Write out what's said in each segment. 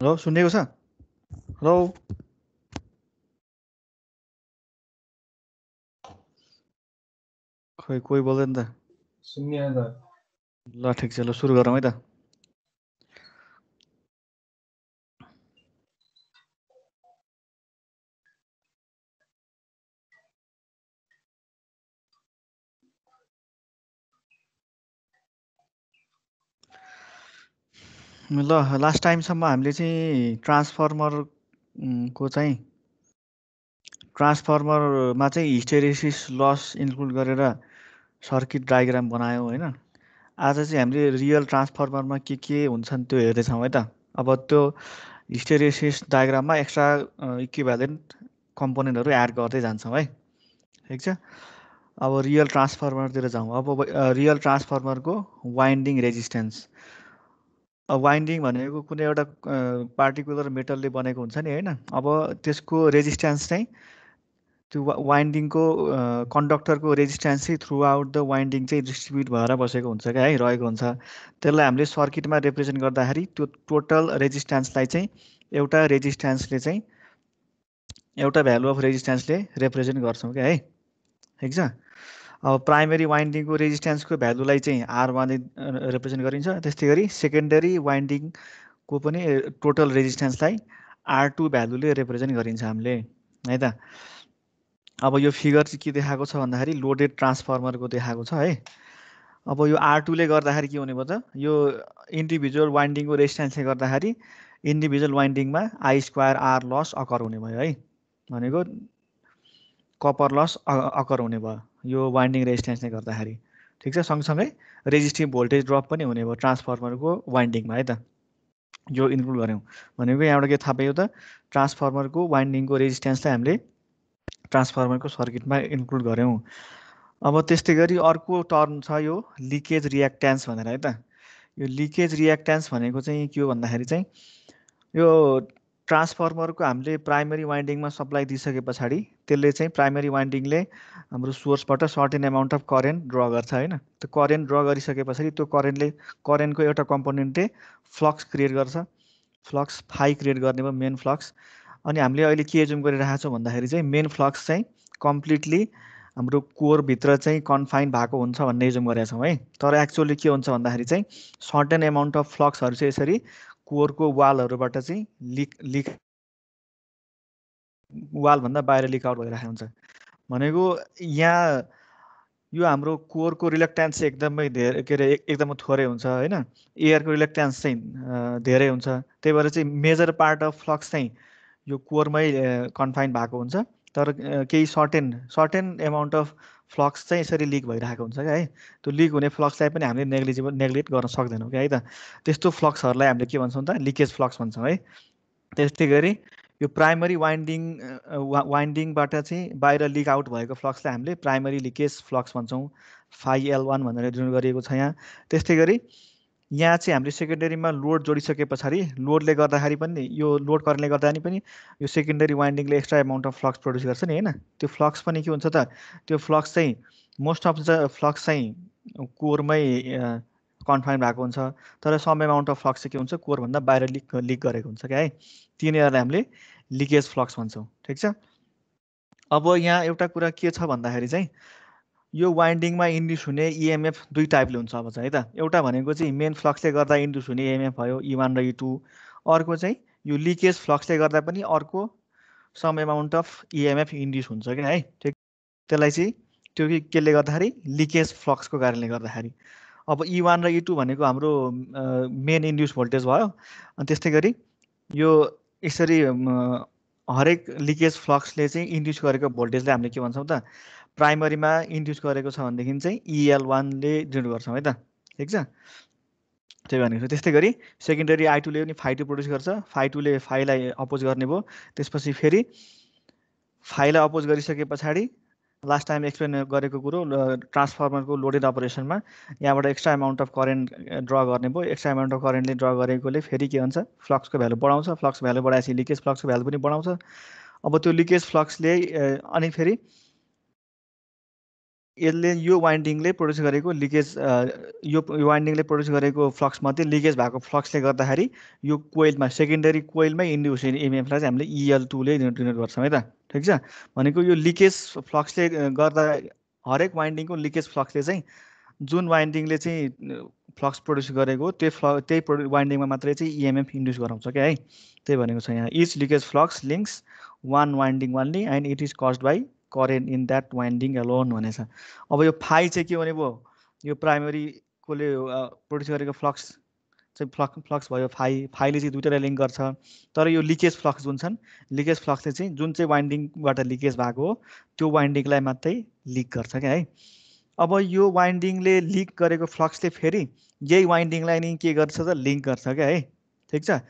Hello सुनिएको छ hello खै कोही बोल्दैन त सुन्ने ल ठिक छ ल सुरु गरौँ है त ल लास्ट टाइमसम्म हामीले चाहिँ ट्रान्सफर्मरको चाहिँ ट्रान्सफर्मरमा चाहिँ हिस्टेरेसिस लस इन्क्लुड गरेर सर्किट डायग्राम बनायौँ होइन आज चाहिँ हामीले रियल ट्रान्सफर्मरमा के के हुन्छन् त्यो हेर्दैछौँ है त अब त्यो हिस्टेरेसिस डायग्राममा एक्स्ट्रा इक्विभ्यालेन्ट कम्पोनेन्टहरू एड गर्दै जान्छौँ है ठिक छ अब रियल ट्रान्सफर्मरतिर जाउँ अब रियल ट्रान्सफर्मरको वाइन्डिङ रेजिस्टेन्स वाइन्डिङ भनेको कुनै एउटा पार्टिकुलर मेटलले बनेको हुन्छ नि होइन अब त्यसको रेजिस्ट्यान्स चाहिँ त्यो वाइन्डिङको कन्डक्टरको रेजिस्ट्यान्स चाहिँ थ्रु आउट द वाइन्डिङ चाहिँ डिस्ट्रिब्युट भएर बसेको हुन्छ क्या है रहेको हुन्छ त्यसलाई हामीले सर्किटमा रिप्रेजेन्ट गर्दाखेरि त्यो टोटल रेजिस्ट्यान्सलाई चाहिँ एउटा रेजिस्ट्यान्सले चाहिँ एउटा भ्यालु अफ रेजिस्ट्यान्सले रिप्रेजेन्ट गर्छौँ क्या है ठिक छ अब प्राइमेरी वाइन्डिङको रेजिस्टेन्सको भ्यालुलाई चाहिँ आर वानले रिप्रेजेन्ट गरिन्छ त्यस्तै गरी सेकेन्डरी वाइन्डिङको पनि टोटल रेजिस्टेन्सलाई आर टू भ्यालुले रिप्रेजेन्ट गरिन्छ हामीले है त अब यो फिगर चाहिँ के देखाएको छ भन्दाखेरि लोडेड ट्रान्सफर्मरको देखाएको छ है अब यो आर टूले गर्दाखेरि के हुने त यो इन्डिभिजुअल वाइन्डिङको रेजिस्टेन्सले गर्दाखेरि इन्डिभिजुअल वाइन्डिङमा I square R loss occur हुने भयो है भनेको कपर लस अकर हुने भयो यो वाइन्डिङ रेजिस्टेन्सले गर्दाखेरि ठिक छ सँगसँगै रेजिस्टिभ भोल्टेज ड्रप पनि हुने भयो ट्रान्सफर्मरको वाइन्डिङमा है त यो इन्क्लुड गऱ्यौँ भनेको यहाँबाट के थाहा पायो त ट्रान्सफर्मरको वाइन्डिङको रेजिस्टेन्सलाई हामीले ट्रान्सफर्मरको सर्किटमा इन्क्लुड गऱ्यौँ अब त्यस्तै गरी अर्को टर्म छ यो लिकेज रियाक्टेन्स भनेर है त यो लिकेज रियाक्टेन्स भनेको चाहिँ के हो भन्दाखेरि चाहिँ यो ट्रान्सफर्मरको हामीले प्राइमेरी वाइन्डिङमा सप्लाई दिइसके पछाडि त्यसले चाहिँ प्राइमेरी वाइन्डिङले हाम्रो सोर्सबाट certain amount of current draw गर्छ होइन त्यो करेन्ट ड्र गरिसके पछाडि त्यो करेन्टले करेन्टको एउटा कम्पोनेन्टले फ्लक्स क्रिएट गर्छ फ्लक्स फाइ क्रिएट गर्ने भयो मेन फ्लक्स अनि हामीले अहिले के एजुम गरिरहेको छौँ भन्दाखेरि चाहिँ मेन फ्लक्स चाहिँ कम्प्लिटली हाम्रो कोरभित्र चाहिँ कन्फाइन भएको हुन्छ भन्ने एजुम गरेका छौँ है तर एक्चुअली के हुन्छ भन्दाखेरि चाहिँ सर्टेन एमाउन्ट अफ फ्लक्सहरू चाहिँ यसरी कोरको वालहरूबाट चाहिँ लिक लिक वालभन्दा बाहिर लिक आउट भइरहेको हुन्छ भनेको यहाँ यो हाम्रो कोरको रिलेक्ट्यान्स चाहिँ एकदमै धेरै के अरे एकदमै थोरै हुन्छ होइन एयरको रिलेक्ट्यान्स चाहिँ धेरै हुन्छ त्यही भएर चाहिँ मेजर पार्ट अफ फ्लक्स चाहिँ यो कोरमै कन्फाइन भएको हुन्छ तर केही certain certain amount of flux चाहिँ यसरी लिक भइरहेको हुन्छ क्या है त्यो लिक हुने फ्लक्सलाई पनि हामीले नेग्लिजिबल नेग्लेक्ट गर्न सक्दैनौँ क्या है त त्यस्तो फ्लक्सहरूलाई हामीले के भन्छौँ त लिकेज फ्लक्स भन्छौँ है त्यस्तै गरी यो प्राइमरी वाइन्डिङ वाइन्डिङबाट चाहिँ बाहिर लिक आउट भएको फ्लक्सलाई हामीले प्राइमरी लिकेज फ्लक्स भन्छौँ फाइ एल वान भनेर जुन गरिएको छ यहाँ त्यस्तै गरी यहाँ चाहिँ हामीले सेकेन्डरीमा लोड जोडिसके पछाडि लोडले गर्दाखेरि पनि यो लोड करेन्टले गर्दा पनि यो सेकेन्डरी वाइन्डिङले extra amount of flux produce गर्छ नि होइन त्यो फ्लक्स पनि के हुन्छ त त्यो फ्लक्स चाहिँ मोस्ट अफ द फ्लक्स चाहिँ कोरमै कन्फाइन भएको हुन्छ तर सम एमाउन्ट अफ फ्लक्स चाहिँ के हुन्छ कोरभन्दा बाहिर लिक लिक गरेको हुन्छ क्या है तिनीहरूलाई हामीले लिकेज फ्लक्स भन्छौँ ठिक छ अब यहाँ एउटा कुरा के छ भन्दाखेरि चाहिँ यो वाइन्डिङमा इन्ड्युस हुने इएमएफ दुई टाइपले हुन्छ अब चाहिँ है त एउटा भनेको चाहिँ मेन फ्लक्सले गर्दा इन्ड्युस हुने इएमएफ भयो इ e वान र इ e टू अर्को चाहिँ यो लिकेज फ्लक्सले गर्दा पनि अर्को some amount of EMF induce हुन्छ क्या है ठिक त्यसलाई चाहिँ त्यो कि केले गर्दाखेरि लिकेज फ्लक्सको कारणले गर्दाखेरि अब इ e वान र इ टू भनेको हाम्रो मेन इन्ड्युस भोल्टेज भयो अनि त्यस्तै गरी यो यसरी हरेक लिकेज फ्लक्सले चाहिँ इन्ड्युस गरेको भोल्टेजलाई हामीले के भन्छौँ त प्राइमरीमा इन्ड्युस गरेको छ भनेदेखि चाहिँ इएल e वानले जुन गर्छौँ है त ठिक छ त्यही भनेको छ त्यस्तै गरी सेकेन्डरी आई टूले पनि फाइ टू प्रड्युस गर्छ फाइ टूले फाइलाई अपोज गर्ने भयो त्यसपछि फेरि फाइलाई अपोज गरिसके पछाडि लास्ट टाइम एक्सप्लेन गरेको कुरो ट्रान्सफर्मरको लोडेड अपरेसनमा यहाँबाट extra amount of current draw गर्ने भयो एक्स्ट्रा एमाउन्ट अफ करेन्टले ड्र गरेकोले फेरि के हुन्छ फ्लक्सको भ्यालु बढाउँछ फ्लक्स भ्यालु बढाएपछि लिकेज फ्लक्सको भ्यालु पनि बढाउँछ अब त्यो लिकेज फ्लक्सले अनि फेरि यसले यो वाइन्डिङले प्रड्युस गरेको लिकेज यो वाइन्डिङले प्रड्युस गरेको फ्लक्स मात्रै लिकेज भएको फ्लक्सले गर्दाखेरि यो कोइलमा सेकेन्डरी कोइलमै इन्ड्युस हुने इएमएफलाई e चाहिँ हामीले इएल टूले डिनोट गर्छौँ है त ठिक छ भनेको यो लिकेज फ्लक्सले गर्दा हरेक वाइन्डिङको लिकेज फ्लक्सले चाहिँ जुन वाइन्डिङले चाहिँ फ्लक्स प्रड्युस गरेको त्यो फ्ल त्यही प्रो वाइन्डिङमा मात्रै चाहिँ इएमएफ e इन्ड्युस गराउँछ क्या है त्यही भनेको छ यहाँ each leakage flux links one winding only and it is cause by current in that winding alone भनेछ अब यो फाइ चाहिँ के भने भयो यो प्राइमेरी कोले प्रड्युस गरेको फ्लक्स चाहिँ फ्लक्स फ्लक्स भयो फाइ फाइले चाहिँ दुइटालाई लिङ्क गर्छ तर यो लिकेज फ्लक्स जुन छन् लिकेज फ्लक्सले चाहिँ जुन चाहिँ वाइन्डिङबाट लिकेज भएको हो त्यो वाइन्डिङलाई मात्रै लिक गर्छ क्या है अब यो वाइन्डिङले लिक गरेको फ्लक्सले फेरि यही वाइन्डिङलाई नि के गर्छ त लिङ्क गर्छ क्या है ठिक छ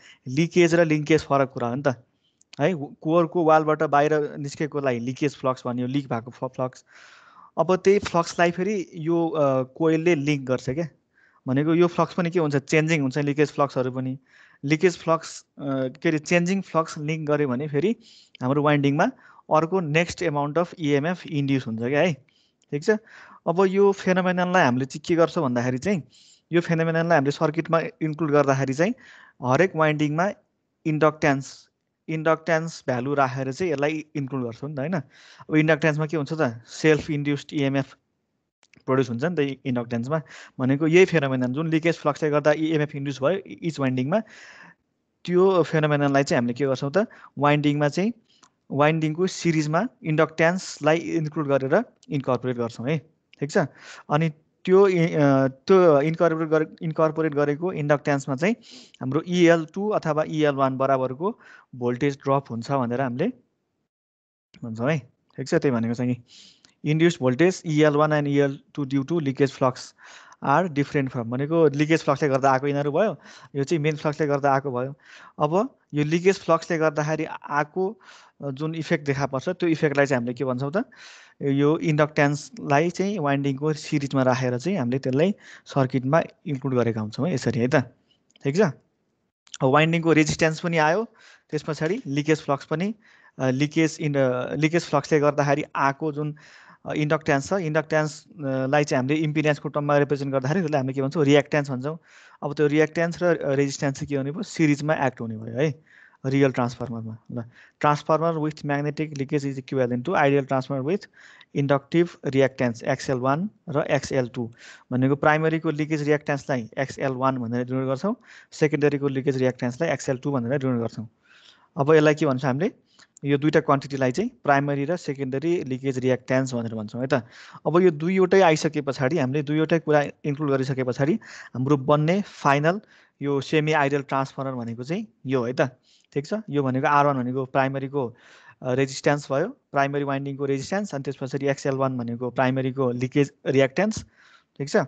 लिकेज र लिङ्केज फरक कुरा हो नि त है कोरको वालबाट बाहिर निस्केकोलाई लिकेज फ्लक्स भन्यो लिक भएको फ्लक्स अब त्यही फ्लक्सलाई फेरि यो कोइलले लिङ्क गर्छ क्या भनेको यो फ्लक्स पनि के हुन्छ चेन्जिङ हुन्छ लिकेज फ्लक्सहरू पनि लिकेज फ्लक्स के अरे चेन्जिङ फ्लक्स लिङ्क गऱ्यो भने फेरि हाम्रो वाइन्डिङमा अर्को next amount of EMF induce हुन्छ क्या है ठिक छ अब यो फेनोमेनललाई हामीले चाहिँ के गर्छौँ भन्दाखेरि चाहिँ यो फेनोमेनललाई हामीले सर्किटमा इन्क्लुड गर्दाखेरि चाहिँ हरेक वाइन्डिङमा इन्डक्टेन्स इन्डक्ट्यान्स भ्यालु राखेर चाहिँ यसलाई इन्क्लुड गर्छौँ नि त होइन अब इन्डक्ट्यान्समा के हुन्छ त सेल्फ इन्ड्युस्ड इएमएफ प्रड्युस हुन्छ नि त इन्डक्टेन्समा भनेको यही फेनोमेनन जुन लिकेज फ्लक्सले गर्दा इएमएफ e इन्ड्युस भयो इच वाइन्डिङमा त्यो फेनोमेनलाई चाहिँ हामीले के गर्छौँ त वाइन्डिङमा चाहिँ वाइन्डिङको सिरिजमा इन्डक्ट्यान्सलाई इन्क्लुड गरेर इन्कर्पोरेट गर्छौँ है ठिक छ अनि त्यो त्यो इन्कर्पोरेट गरे इन्कर्पोरेट गरेको इन्डक्टेन्समा चाहिँ हाम्रो इएल e टू अथवा इएल e वान बराबरको भोल्टेज ड्रप हुन्छ भनेर हामीले भन्छौँ है ठिक छ त्यही भनेको चाहिँ induce voltage EL one and EL two due to leakage flux are different from भनेको लिकेज फ्लक्सले गर्दा आएको यिनीहरू भयो यो चाहिँ मेन फ्लक्सले गर्दा आएको भयो अब यो लिकेज फ्लक्सले गर्दाखेरि आएको जुन इफेक्ट देखा पर्छ त्यो इफेक्टलाई चाहिँ हामीले के भन्छौँ त यो इन्डक्ट्यान्सलाई चाहिँ वाइन्डिङको सिरिजमा राखेर चाहिँ हामीले त्यसलाई सर्किटमा इन्क्लुड गरेका हुन्छौँ है यसरी है त ठिक छ वाइन्डिङको रेजिस्टेन्स पनि आयो त्यस पछाडि लिकेज फ्लक्स पनि लिकेज इन्ड लिकेज फ्लक्सले गर्दाखेरि आएको जुन इन्डक्ट्यान्स छ इन्डक्ट्यान्सलाई चाहिँ हामीले इम्पिडेन्सको टर्ममा रिप्रेजेन्ट गर्दाखेरि त्यसलाई हामीले के भन्छौँ रियाक्ट्यान्स भन्छौँ अब त्यो रियाक्ट्यान्स र रेजिस्ट्यान्स चाहिँ के हुने भयो सिरिजमा एक्ट हुने भयो है रियल ट्रान्सफर्मरमा ल transformer with magnetic leakage is in to ideal transformer with inductive reactance XL one र एक्सएल टू भनेको प्राइमरीको लिकेज रियाक्टेन्सलाई एक्सएल वान भनेर डिनोट गर्छौँ सेकेन्डरीको लिकेज रियाक्टेन्सलाई एक्सएल टू भनेर डिनोट गर्छौँ अब यसलाई के भन्छ हामीले यो दुईवटा क्वान्टिटीलाई चाहिँ प्राइमरी र सेकेन्डरी लिकेज रियाक्टेन्स भनेर भन्छौँ है त अब यो दुईवटै आइसके पछाडि हामीले दुईवटै कुरा इन्क्लुड गरिसके पछाडि हाम्रो बन्ने फाइनल यो सेमी आइडियल ट्रान्सफर्मर भनेको चाहिँ यो है त ठिक छ यो भनेको आर वान भनेको प्राइमरीको रेजिस्ट्यान्स भयो प्राइमरी वाइन्डिङको रेजिस्ट्यान्स अनि त्यस पछाडि एक्सएल वान भनेको प्राइमरीको लिकेज रियाक्टेन्स ठिक छ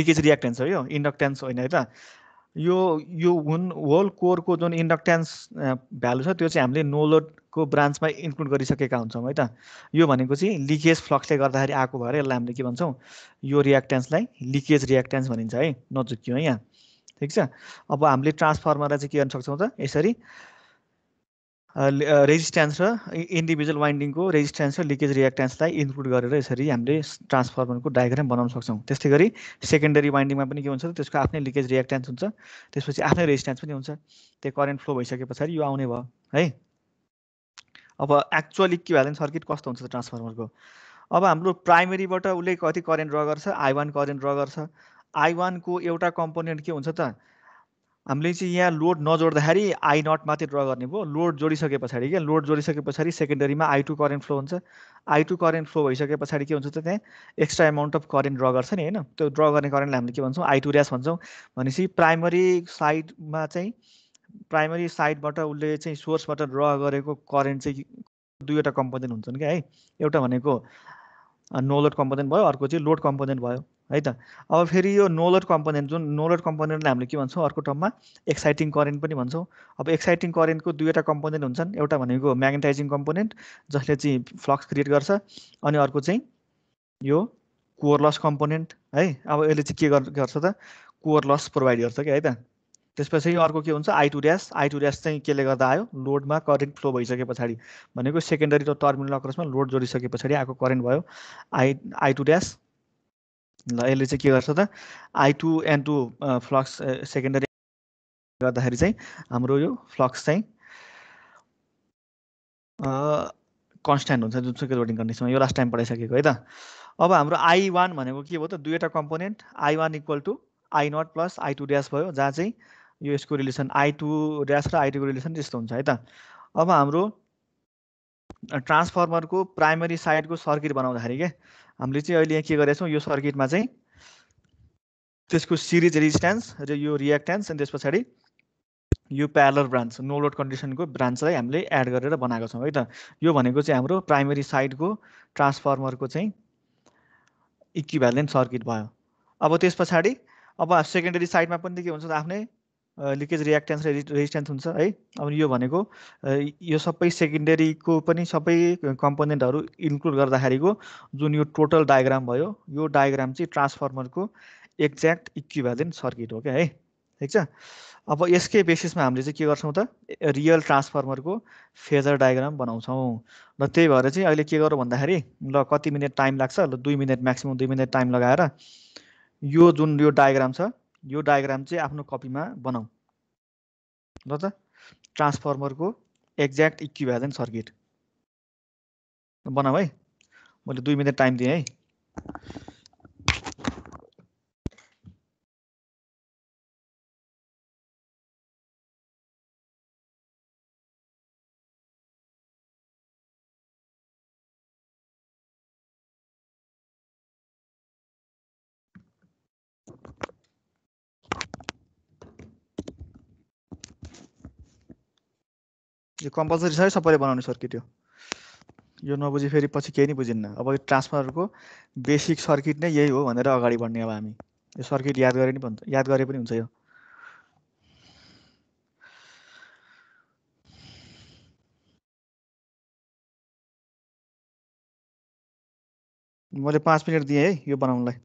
लिकेज रियाक्टेन्स हो यो इन्डक्टेन्स होइन है त यो यो हुन होल कोरको जुन इन्डक्टेन्स भ्यालु छ त्यो चाहिँ हामीले नो लोडको ब्रान्चमा इन्क्लुड गरिसकेका हुन्छौँ है त यो भनेको चाहिँ लिकेज फ्लक्सले गर्दाखेरि आएको भएर यसलाई हामीले के भन्छौँ यो रियाक्टेन्सलाई लिकेज रियाक्टेन्स भनिन्छ है नजुक्यो है यहाँ ठिक छ अब हामीले ट्रान्सफर्मरलाई चाहिँ के गर्न सक्छौँ त यसरी रेजिस्ट्यान्स र इन्डिभिजुअल वाइन्डिङको रेजिस्ट्यान्स र लिकेज रियाक्टेन्सलाई इन्क्लुड गरेर यसरी हामीले ट्रान्सफर्मरको डायग्राम बनाउन सक्छौँ त्यस्तै गरी सेकेन्डरी वाइन्डिङमा पनि के हुन्छ त्यसको आफ्नै लिकेज रियाक्टेन्स हुन्छ त्यसपछि आफ्नै रेजिस्ट्यान्स पनि हुन्छ त्यो करेन्ट फ्लो भइसके पछाडि यो आउने भयो है अब एक्चुअली के भ्यालेन्स सर्किट कस्तो हुन्छ त ट्रान्सफर्मरको अब हाम्रो प्राइमेरीबाट उसले कति करेन्ट ड्र गर्छ आई वान करेन्ट ड्र गर्छ आई वानको एउटा कम्पोनेन्ट के हुन्छ त हामीले चाहिँ यहाँ लोड नजोड्दाखेरि आई नट मात्रै ड्र गर्ने भयो लोड जोडिसके पछाडि क्या लोड जोडिसके पछाडि सेकेन्डरीमा आई टू करेन्ट फ्लो हुन्छ आई टू करेन्ट फ्लो भइसके पछाडि के हुन्छ त त्यहाँ extra amount of current draw गर्छ नि होइन त्यो ड्र गर्ने करेन्टलाई हामीले के भन्छौँ आई टू ऱ्यास भन्छौँ भनेपछि प्राइमरी साइडमा चाहिँ प्राइमरी साइडबाट उसले चाहिँ सोर्सबाट ड्र गरेको करेन्ट चाहिँ दुईवटा कम्पोनेन्ट हुन्छन् क्या है एउटा भनेको नो लोड कम्पोनेन्ट भयो अर्को चाहिँ लोड कम्पोनेन्ट भयो है त अब फेरि यो नोलर कम्पोनेन्ट जुन नोलर कम्पोनेन्टलाई हामीले के भन्छौँ अर्को टर्ममा एक्साइटिङ करेन्ट पनि भन्छौँ अब एक्साइटिङ करेन्टको दुईवटा कम्पोनेन्ट हुन्छन् एउटा भनेको म्याग्नेटाइजिङ कम्पोनेन्ट जसले चाहिँ फ्लक्स क्रिएट गर्छ अनि अर्को चाहिँ यो कोर लस कम्पोनेन्ट है अब यसले चाहिँ के गर्छ त कोर लस प्रोभाइड गर्छ कि है त त्यसपछि अर्को के हुन्छ आइटु ड्यास आइटु ड्यास चाहिँ केले गर्दा आयो लोडमा करेन्ट फ्लो भइसके पछाडि भनेको सेकेन्डरी र टर्मिनल अक्रसमा लोड जोडिसके पछाडि आएको करेन्ट भयो आई आइटु ड्यास ल यसले चाहिँ के गर्छ त I two N two flux secondary गर्दाखेरि चाहिँ हाम्रो यो फ्लक्स चाहिँ कन्सट्यान्ट हुन्छ जुन जुनसुकै रोडिङ कन्डिसनमा यो लास्ट टाइम पढाइसकेको है त अब हाम्रो आई वान भनेको के हो त दुईवटा component I one equal to I naught plus I two dash भयो जहाँ चाहिँ यो यसको रिलेसन आई टू ड्यास र आई टूको रिलेसन त्यस्तो हुन्छ है त अब हाम्रो ट्रान्सफर्मरको प्राइमरी साइडको सर्किट बनाउँदाखेरि के हामीले चाहिँ अहिले यहाँ के गरेका छौँ यो सर्किटमा चाहिँ त्यसको सिरिज रेजिस्ट्यान्स र यो रियाक्टेन्स अनि त्यस पछाडि यो प्यालर ब्रान्च नो लोड कन्डिसनको ब्रान्चलाई हामीले एड गरेर बनाएको छौँ है त यो भनेको चाहिँ हाम्रो प्राइमेरी साइडको ट्रान्सफर्मरको चाहिँ इक्विभ्यालेन्ट सर्किट भयो अब त्यस पछाडि अब सेकेन्डरी साइडमा पनि के हुन्छ त आफ्नै लिकेज रियाक्टेन्स र रेजिस्टेन्स हुन्छ है अब यो भनेको यो सबै सेकेन्डरीको पनि सबै कम्पोनेन्टहरू इन्क्लुड गर्दाखेरिको जुन यो टोटल डायग्राम भयो यो डायग्राम चाहिँ ट्रान्सफर्मरको एक्ज्याक्ट इक्विभ्यालेन्ट सर्किट हो क्या है ठिक छ अब यसकै बेसिसमा हामीले चाहिँ के गर्छौँ त रियल ट्रान्सफर्मरको फेजर डायग्राम बनाउँछौँ र त्यही भएर चाहिँ अहिले के गरौँ भन्दाखेरि ल कति मिनट टाइम लाग्छ ल दुई मिनट म्याक्सिमम् दुई मिनट टाइम लगाएर यो जुन यो डायग्राम छ यो डायग्राम चाहिँ आफ्नो कपीमा बनाऊ ल त ट्रान्सफर्मरको एक्ज्याक्ट इक्विभ्यालेन्ट सर्किट बनाऊ है मैले दुई मिनट टाइम दिएँ है यो कम्पलसरी छ है सबैले बनाउने सर्किट यो यो नबुझी फेरि पछि केही नै बुझिन्न अब यो ट्रान्सफरहरूको बेसिक सर्किट नै यही हो भनेर अगाडि बढ्ने अब हामी यो सर्किट याद गरे नि भन्छ याद गरे पनि हुन्छ यो मैले पाँच मिनट दिएँ है यो बनाउनलाई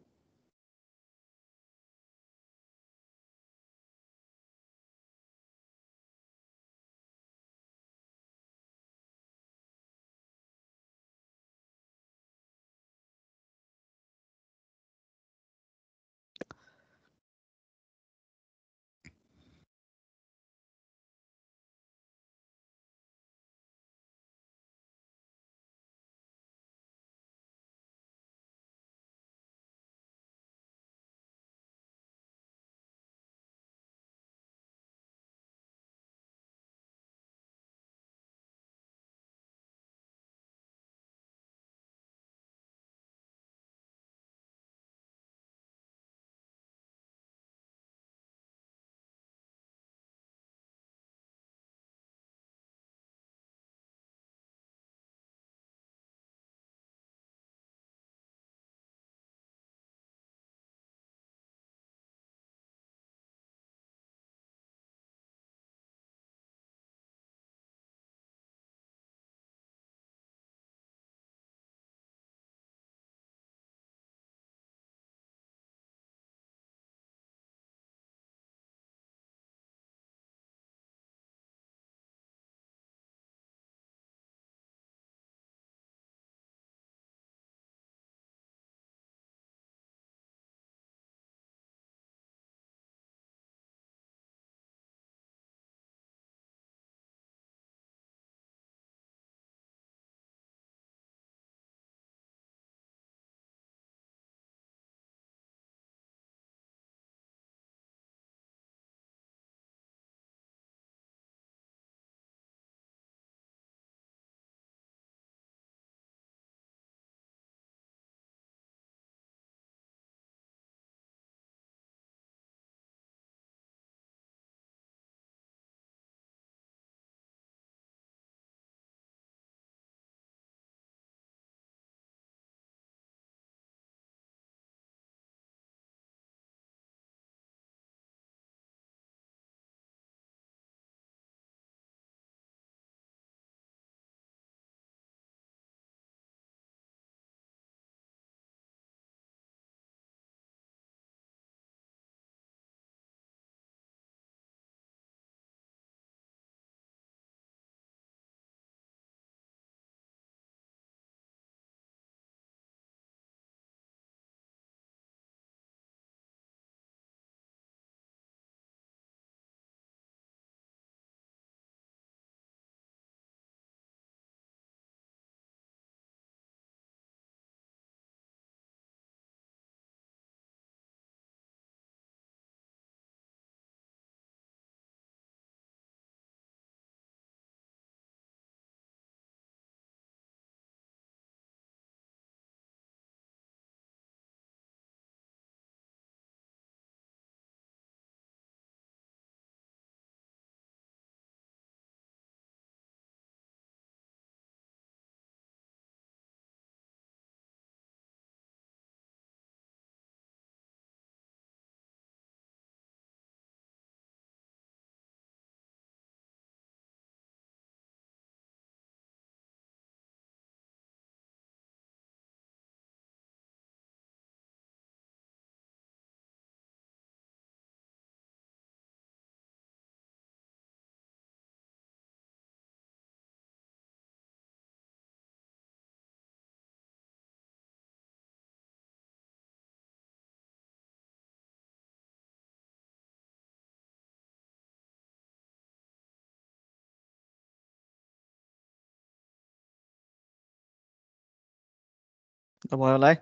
ल भयो होला है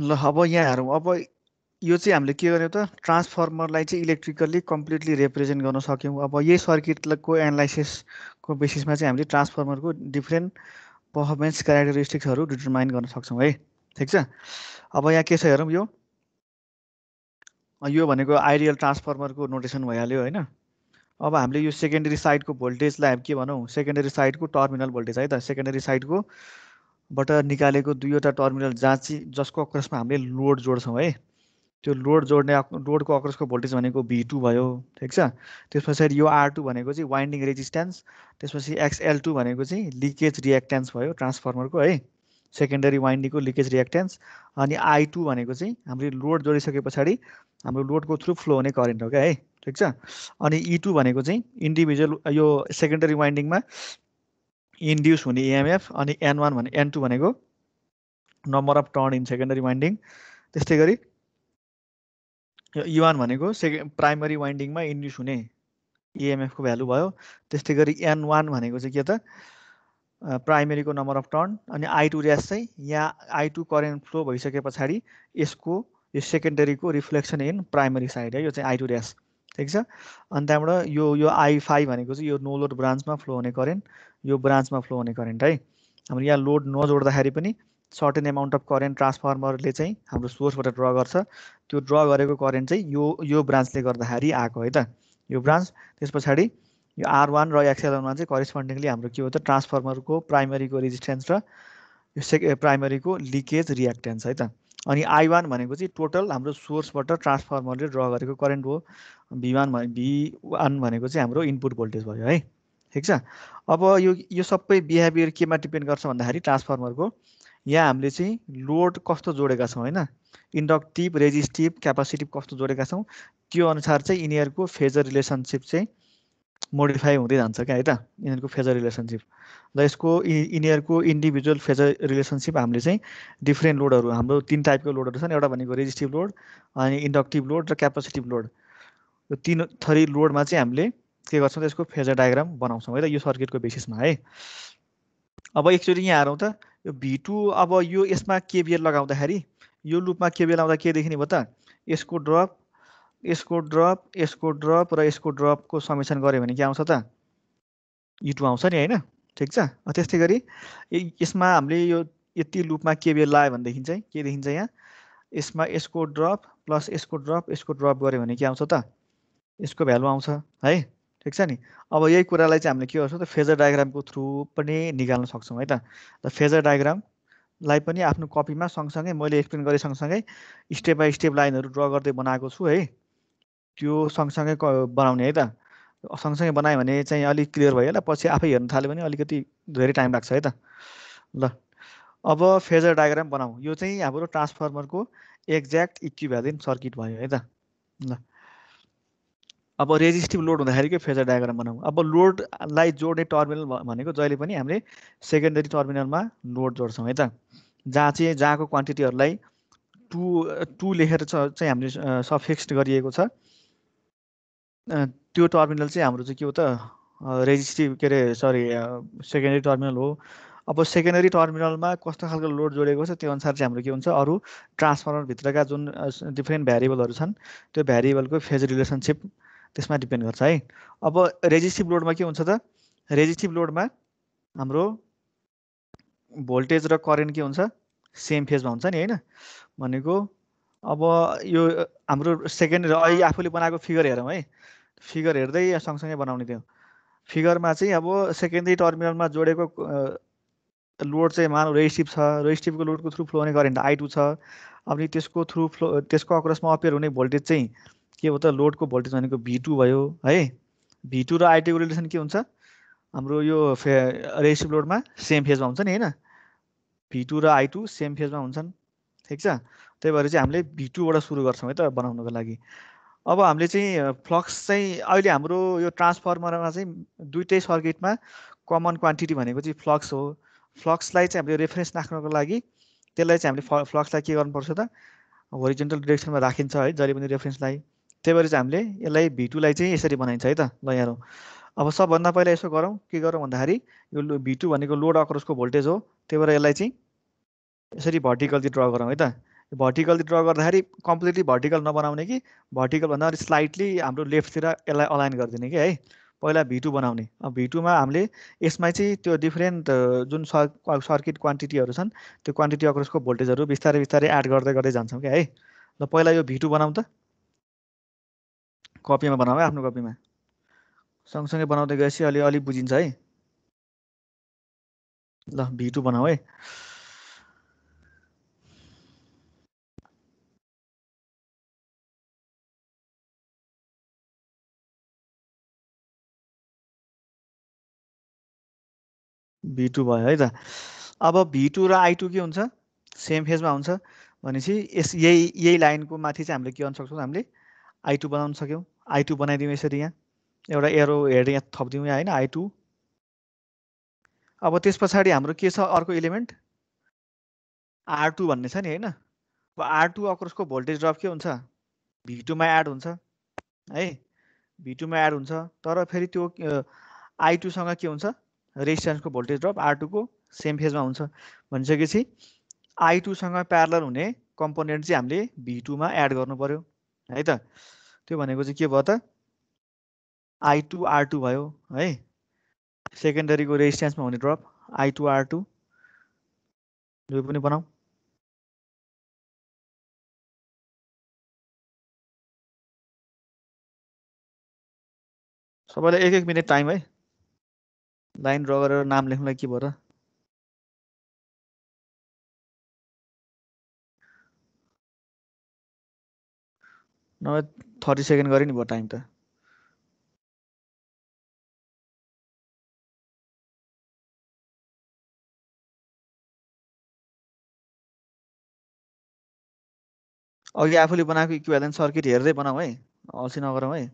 ल अब यहाँ अब यो चाहिँ हामीले के गर्यौँ त ट्रान्सफर्मरलाई चाहिँ इलेक्ट्रिकल्ली कम्प्लिटली रिप्रेजेन्ट गर्न सक्यौँ अब यही सर्किटको एनालाइसिसको बेसिसमा चाहिँ हामीले ट्रान्सफर्मरको डिफ्रेन्ट पर्फर्मेन्स क्यारेक्टरिस्टिक्सहरू डिटरमाइन गर्न सक्छौँ है ठिक छ अब यहाँ के छ हेरौँ यो यो भनेको आइडियल ट्रान्सफर्मरको नोटेसन भइहाल्यो होइन अब हामीले यो सेकेन्डरी साइडको भोल्टेजलाई हामी के भनौँ सेकेन्डरी साइडको टर्मिनल भोल्टेज है त सेकेन्डरी साइडको बाट निकालेको दुईवटा टर्मिनल जाँची जसको अक्रसमा हामीले लोड जोड्छौँ है त्यो लोड जोड्ने लोडको अक्रसको भोल्टेज भनेको भी टू भयो ठिक छ त्यस पछाडि यो आर टू भनेको चाहिँ वाइन्डिङ रेजिस्टेन्स त्यसपछि एक्सएल टू भनेको चाहिँ लिकेज रियाक्टेन्स भयो ट्रान्सफर्मरको है सेकेन्डरी वाइन्डिङको लिकेज रियाक्टेन्स अनि आई टू भनेको चाहिँ हाम्रो लोड जोडिसके पछाडि हाम्रो लोडको थ्रु फ्लो हुने करेन्ट हो क्या है ठिक छ अनि ई e टू भनेको चाहिँ इन्डिभिजुअल यो सेकेन्डरी वाइन्डिङमा इन्ड्युस हुने इएमएफ e अनि एन वान भने एन टू भनेको number of turn in secondary winding त्यस्तै गरी यो युवान e भनेको सेके प्राइमरी वाइन्डिङमा इन्ड्युस हुने इएमएफको भ्यालु भयो त्यस्तै गरी एन वान भनेको चाहिँ के त प्राइमेरीको नम्बर अफ टर्न अनि आई टू ऱ्यास चाहिँ यहाँ आई टू करेन्ट फ्लो भइसके पछाडि यसको यो सेकेन्डरीको रिफ्लेक्सन इन प्राइमेरी साइड है यो चाहिँ आई टू ऱ्यास ठिक छ अनि त्यहाँबाट यो यो आई फाइभ भनेको चाहिँ यो नो लोड ब्रान्चमा फ्लो हुने करेन्ट यो ब्रान्चमा फ्लो हुने करेन्ट है हाम्रो यहाँ लोड नजोड्दाखेरि पनि सर्टेन एमाउन्ट अफ करेन्ट ट्रान्सफर्मरले चाहिँ हाम्रो सोर्सबाट ड्र गर्छ त्यो ड्र गरेको करेन्ट चाहिँ यो यो ब्रान्चले गर्दाखेरि आएको है त यो ब्रान्च त्यस पछाडि यो आर वान र एक्सएल वानमा चाहिँ करेस्पोन्डिङली हाम्रो के हो त ट्रान्सफर्मरको प्राइमरीको रेजिस्टेन्स र यो सेक प्राइमरीको लिकेज रियाक्टेन्स है त अनि आई वान भनेको चाहिँ टोटल हाम्रो सोर्सबाट ट्रान्सफर्मरले ड्र गरेको करेन्ट हो भी वान भी वान भनेको चाहिँ हाम्रो इनपुट भोल्टेज भयो है ठिक छ अब यो यो सबै बिहेभियर केमा डिपेन्ड गर्छ भन्दाखेरि ट्रान्सफर्मरको यहाँ हामीले चाहिँ लोड कस्तो जोडेका छौँ होइन इन्डक्टिभ रेजिस्टिभ क्यापासिटिभ कस्तो जोडेका छौँ त्यो अनुसार चाहिँ यिनीहरूको फेजर रिलेसनसिप चाहिँ मोडिफाई हुँदै जान्छ क्या है त यिनीहरूको फेजर रिलेसनसिप र यसको यिनीहरूको इन्डिभिजुअल फेजर रिलेसनसिप हामीले चाहिँ डिफ्रेन्ट लोडहरू हाम्रो तिन टाइपको लोडहरू छन् एउटा भनेको रेजिस्टिभ लोड अनि इन्डक्टिभ लोड र क्यापेसिटिभ लोड यो तिन थरी लोडमा चाहिँ हामीले के गर्छौँ त्यसको फेजर डायग्राम बनाउँछौँ है त यो सर्किटको बेसिसमा है अब एकचोटि यहाँ आएर त यो भिटु अब यो यसमा केबिएल लगाउँदाखेरि यो लुपमा केबिएल आउँदा के देखिने भयो त यसको ड्रप यसको ड्रप यसको ड्रप र यसको ड्रपको समेसन गऱ्यो भने के आउँछ त इटु e आउँछ नि होइन ठिक छ त्यस्तै गरी यसमा हामीले यो यति लुपमा के बेल लायो भनेदेखि चाहिँ के देखिन्छ यहाँ यसमा यसको ड्रप प्लस यसको ड्रप यसको ड्रप गऱ्यो भने के आउँछ त यसको भ्यालु आउँछ है ठिक छ नि अब यही कुरालाई चाहिँ हामीले के गर्छौँ त फेजर डायग्रामको थ्रु पनि निकाल्न सक्छौँ है त फेजर डायग्रामलाई पनि आफ्नो कपीमा सँगसँगै मैले एक्सप्लेन गरेँ सँगसँगै स्टेप बाई स्टेप लाइनहरू ड्र गर्दै बनाएको छु है त्यो सँगसँगै बनाउने है त सँगसँगै बनायो भने चाहिँ अलिक क्लियर भयो होला पछि आफै हेर्न थाल्यो भने अलिकति धेरै टाइम लाग्छ है त ल अब फेजर डायग्राम बनाऊ यो चाहिँ हाम्रो ट्रान्सफर्मरको एक्ज्याक्ट इक्विभ्यालेन्ट सर्किट भयो है त ल अब रेजिस्टिभ लोड हुँदाखेरिकै फेजर डायग्राम बनाऊ अब लोडलाई जोड्ने टर्मिनल भनेको जहिले पनि हामीले सेकेन्डरी टर्मिनलमा लोड जोड्छौँ है त जहाँ चाहिँ जहाँको क्वान्टिटीहरूलाई टु टु लेखेर चाहिँ हामीले सफिक्स्ड गरिएको छ त्यो टर्मिनल चाहिँ हाम्रो चाहिँ के हो त रेजिस्ट्री के अरे सरी सेकेन्डरी टर्मिनल हो अब सेकेन्डरी टर्मिनलमा कस्तो खालको लोड जोडेको छ त्यो अनुसार चाहिँ हाम्रो के हुन्छ अरू ट्रान्सफर्मरभित्रका जुन डिफ्रेन्ट भ्यारिएबलहरू छन् त्यो भ्यारिएबलको फेज रिलेसनसिप त्यसमा डिपेन्ड गर्छ है अब रेजिस्टिभ लोडमा के हुन्छ त रेजिस्टिभ लोडमा हाम्रो भोल्टेज र करेन्ट के हुन्छ सेम फेजमा हुन्छ नि होइन भनेको अब यो हाम्रो सेकेन्ड र अहिले आफूले बनाएको फिगर हेरौँ है फिगर हेर्दै सँगसँगै बनाउने थियो फिगरमा चाहिँ अब सेकेन्डरी टर्मिनलमा जोडेको लोड चाहिँ मान रेजिस्टिभ छ रेजिस्टिभको लोडको थ्रु फ्लो हुने करेन्ट आइटु छ अनि त्यसको थ्रु फ्लो त्यसको अक्रसमा अपेयर हुने भोल्टेज चाहिँ के हो त लोडको भोल्टेज भनेको भिटू भयो है भिटू र आइटीको रिलेसन के हुन्छ हाम्रो यो फे रेजिस्टिभ लोडमा सेम फेजमा हुन्छ नि होइन भिटू र आइटु सेम फेजमा हुन्छन् ठिक छ त्यही भएर चाहिँ हामीले भिटूबाट सुरु गर्छौँ है त बनाउनुको लागि अब हामीले चाहिँ फ्लक्स चाहिँ अहिले हाम्रो यो ट्रान्सफर्मरमा चाहिँ दुइटै सर्किटमा कमन क्वान्टिटी भनेको चाहिँ फ्लक्स हो फ्लक्सलाई चाहिँ हामीले रेफरेन्स राख्नको लागि त्यसलाई चाहिँ हामीले फ्लक्सलाई के गर्नुपर्छ त होरिजेन्टल डिरेक्सनमा राखिन्छ है जहिले पनि रेफरेन्सलाई त्यही भएर चाहिँ हामीले यसलाई भिटुलाई चाहिँ यसरी बनाइन्छ है त ल अब सबभन्दा पहिला यसो गरौँ के गरौँ भन्दाखेरि यो भिटु भनेको लोड अक्रसको भोल्टेज हो त्यही भएर यसलाई चाहिँ यसरी भर्टिकल्ली ड्र गरौँ है त भर्टिकल ड्र गर्दाखेरि कम्प्लिटली भर्टिकल नबनाउने कि भर्टिकलभन्दा अलिक स्लाइटली हाम्रो लेफ्टतिर यसलाई अलाइन गरिदिने कि है पहिला भिटु बनाउने अब भिटुमा हामीले यसमा चाहिँ त्यो डिफ्रेन्ट जुन सर्किट क्वान्टिटीहरू छन् त्यो क्वान्टिटी अक्रसको भोल्टेजहरू बिस्तारै बिस्तारै एड गर्दै गर्दै जान्छौँ क्या है ल पहिला यो भिटु बनाउँ त कपीमा बनाऊ है आफ्नो कपीमा सँगसँगै बनाउँदै गएपछि अलि अलि बुझिन्छ है ल भिटु बनाऊ है भी टू भयो है त अब भी टू र आई के हुन्छ सेम फेजमा हुन्छ भनेपछि यस यही यही लाइनको माथि चाहिँ हामीले के गर्न सक्छौँ हामीले आई बनाउन सक्यौँ आई बनाइदिउँ यसरी यहाँ एउटा एरो हेड यहाँ थपिदिउँ यहाँ होइन आई टू अब त्यस पछाडि हाम्रो के छ अर्को इलिमेन्ट आर टू भन्ने छ नि होइन अब आर टू अक्रसको भोल्टेज ड्रप के हुन्छ भी टूमा एड हुन्छ है भी टूमा एड हुन्छ तर फेरि त्यो आई टूसँग के हुन्छ रेजिस्टेन्सको भोल्टेज ड्रप आर टूको सेम फेजमा हुन्छ भनिसकेपछि आई टूसँग प्यारलर हुने कम्पोनेन्ट चाहिँ हामीले भी टूमा एड गर्नु पर्यो है त त्यो भनेको चाहिँ के भयो त आई टू आर टू भयो है सेकेन्डरीको रेजिस्टेन्समा हुने drop I two R two यो पनि बनाऊ सबैलाई एक एक मिनट टाइम है लाइन ड्र गरेर नाम लेख्नुलाई के भयो र नभए थर्टी सेकेन्ड गरेँ नि भयो टाइम त अघि आफूले बनाएको इक्वेलेन्ट सर्किट हेर्दै बनाऊ है अल्छी नगरौँ है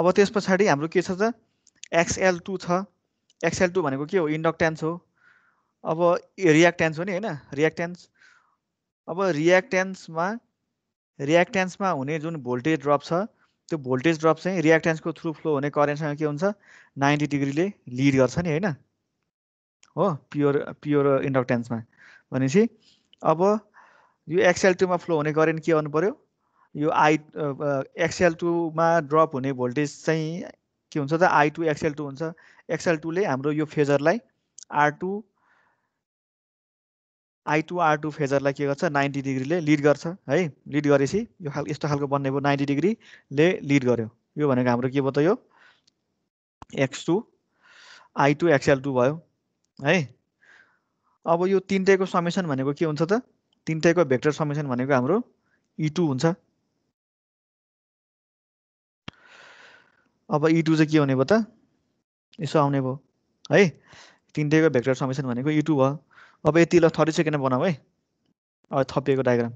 अब त्यस पछाडि हाम्रो के छ त एक्सएल टू छ एक्सएल टू भनेको के हो इन्डक्टेन्स हो अब रियाक्टेन्स हो नि होइन रियाक्टेन्स अब रियाक्टेन्समा रियाक्टेन्समा हुने जुन भोल्टेज ड्रप छ त्यो भोल्टेज ड्रप चाहिँ रियाक्टेन्सको थ्रु फ्लो हुने करेन्टसँग के हुन्छ नाइन्टी डिग्रीले लिड गर्छ नि होइन हो प्योर प्योर इन्डक्टेन्समा भनेपछि अब यो एक्सएल टूमा फ्लो हुने करेन्ट के गर्नु पऱ्यो यो आई एक्सएल टूमा ड्रप हुने भोल्टेज चाहिँ के हुन्छ त आई टू एक्सएल टू हुन्छ एक्सएल टूले हाम्रो यो फेजरलाई R two I two R two फेजरलाई के गर्छ नाइन्टी डिग्रीले लिड गर्छ है लिड गरेपछि यो खाल यस्तो खालको बन्ने भयो नाइन्टी डिग्रीले लिड गर्यो यो भनेको हाम्रो के भयो त यो X two I two XL two भयो है अब यो तिनटैको समेसन भनेको के हुन्छ त तिनटैको भेक्टर समेसन भनेको हाम्रो इ e टू हुन्छ अब इ e टू चाहिँ के हुने भयो त यसो आउने भयो है तिनटैको भेक्टर समेसन भनेको इ e टू भयो अब यति ल थर्टी सेकेन्डमा बनाऊ है अब थपिएको डायग्राम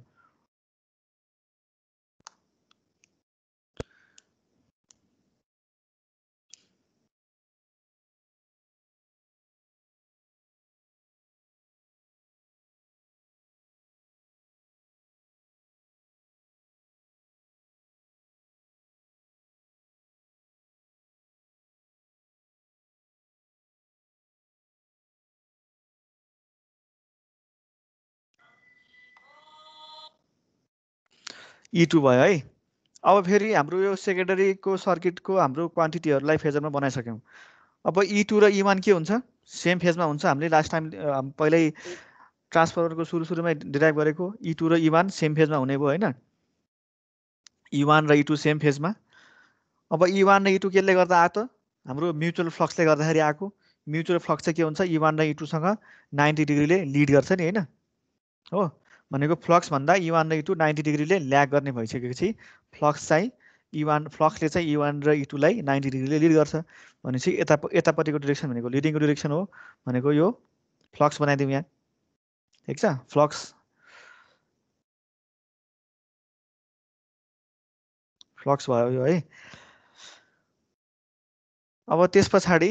इ e टू भयो है अब फेरि हाम्रो यो सेकेन्डरीको सर्किटको हाम्रो क्वान्टिटीहरूलाई फेजरमा बनाइसक्यौँ अब इ e टू र इ e वान के हुन्छ सेम फेजमा हुन्छ हामीले लास्ट टाइम पहिल्यै ट्रान्सफर्मरको सुरु सुरुमै डिराइभ गरेको इ टू र इ वान सेम फेजमा हुने भयो होइन इ वान र इ टू सेम फेजमा अब इ वान र इ टू केले गर्दा आयो हाम्रो म्युचुअल फ्लक्सले गर्दाखेरि आएको म्युचुअल फ्लक्स चाहिँ के हुन्छ इ वान र इ टूसँग नाइन्टी डिग्रीले लिड गर्छ नि होइन हो भनेको फ्लक्सभन्दा इवान e र इटू e नाइन्टी डिग्रीले ल्याक गर्ने भइसकेपछि फ्लक्स चाहिँ इवान e फ्लक्सले चाहिँ इवान र इटूलाई नाइन्टी डिग्रीले लिड गर्छ भनेपछि यता यतापट्टिको डिरेक्सन भनेको लिडिङको डिरेक्सन हो भनेको यो फ्लक्स बनाइदिउँ यहाँ ठिक छ फ्लक्स फ्लक्स भयो यो है अब त्यस पछाडि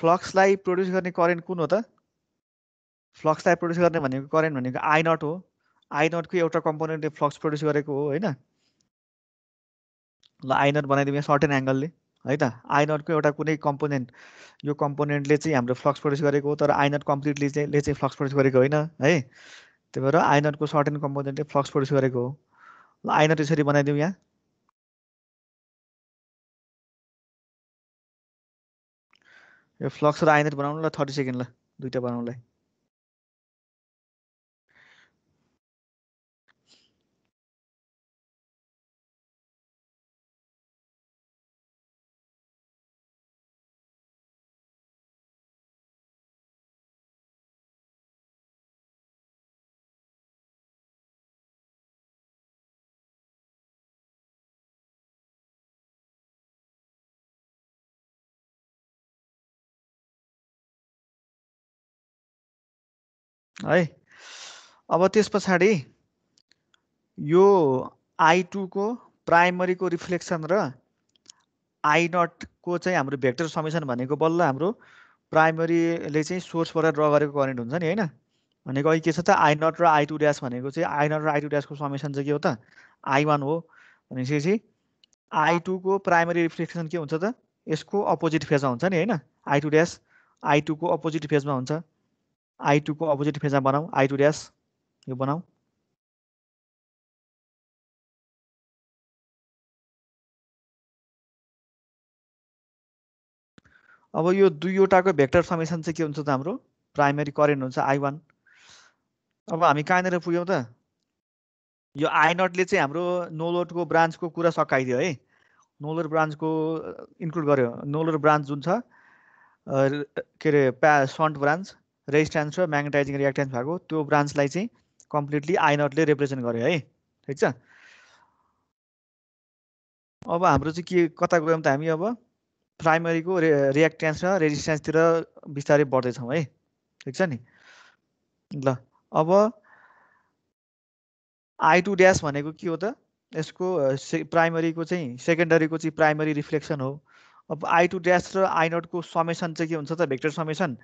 फ्लक्सलाई प्रड्युस गर्ने करेन्ट कुन हो त फ्लक्सलाई प्रड्युस गर्ने भनेको करेन्ट भनेको आइनट हो आइनटको एउटा कम्पोनेन्टले फ्लक्स प्रड्युस गरेको हो होइन ल आइनट बनाइदिउँ यहाँ सर्टेन एङ्गलले है त आइनटको एउटा कुनै कम्पोनेन्ट यो कम्पोनेन्टले चाहिँ हाम्रो फ्लक्स प्रड्युस गरेको हो तर आइनट कम्प्लिटली चाहिँ ले चाहिँ फ्लक्स प्रड्युस गरेको होइन है त्यही भएर आइनटको सर्टेन कम्पोनेन्टले फ्लक्स प्रड्युस गरेको हो ल आइनट यसरी बनाइदिउँ यहाँ यो फ्लक्स र आइनट बनाउनु ल थर्टी सेकेन्ड ल दुइटा बनाउनुलाई है अब त्यस पछाडि यो आई टूको प्राइमरीको रिफ्लेक्सन र आई नटको चाहिँ हाम्रो भेक्टर समेसन भनेको बल्ल हाम्रो प्राइमरीले चाहिँ सोर्सबाट ड्र गरेको करेन्ट हुन्छ नि होइन भनेको अहिले के छ त आई नट र आई टू ड्यास भनेको चाहिँ आई नट र आई टू ड्यासको समेसन चाहिँ के हो त आई वान हो भनेपछि आई टूको प्राइमरी रिफ्लेक्सन के हुन्छ त यसको अपोजिट फेजमा हुन्छ नि होइन आई टू ड्यास आई टूको अपोजिट फेजमा हुन्छ आई टूको अपोजिट फेजमा बनाऊ आई टू ड्यास यो बनाऊ अब यो दुईवटाको भेक्टर समेसन चाहिँ के हुन्छ त हाम्रो प्राइमेरी करेन्ट हुन्छ आई वान अब हामी कहाँनिर पुग्यौँ त यो आई नटले चाहिँ हाम्रो नोलोटको ब्रान्चको कुरा सकाइदियो है नोलोर ब्रान्चको इन्क्लुड गर्यो नोलोर ब्रान्च जुन छ के अरे प्या सन्ट ब्रान्च रेजिस्टेन्स र म्याग्नेटाइजिङ रियाक्टेन्स भएको त्यो ब्रान्चलाई चाहिँ कम्प्लिटली आइनटले रिप्रेजेन्ट गर्यो है ठिक छ अब हाम्रो चाहिँ के कता गयौँ त हामी अब प्राइमरीको रे रियाक्टेन्स र रेजिस्टेन्सतिर बिस्तारै बढ्दैछौँ है ठिक छ नि ल अब आई टु ड्यास भनेको के हो त यसको से प्राइमरीको चाहिँ सेकेन्डरीको चाहिँ प्राइमरी रिफ्लेक्सन हो अब आई टु ड्यास र आई नटको समेसन चाहिँ के हुन्छ त भेक्टर समेसन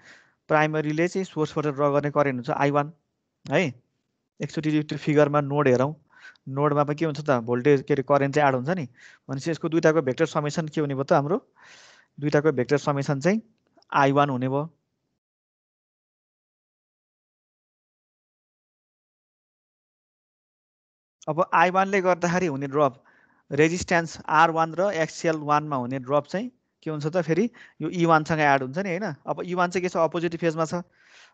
प्राइमरीले चाहिँ सोर्सबाट ड्र गर्ने करेन्ट हुन्छ आई वान है एकचोटि त्यो फिगरमा नोड हेरौँ नोडमा पनि के हुन्छ त भोल्टेज के अरे करेन्ट चाहिँ एड हुन्छ नि भनेपछि यसको दुइटाको भेक्टर समेसन के हुने भयो त हाम्रो दुइटाको भेक्टर समेसन चाहिँ आई वान हुने भयो अब आई वानले गर्दाखेरि हुने ड्रप रेजिस्टेन्स आर वान र एक्सएल वानमा हुने ड्रप चाहिँ के हुन्छ त फेरि यो इ वानसँग एड हुन्छ नि होइन अब इ e वान चाहिँ के छ अपोजिट फेजमा छ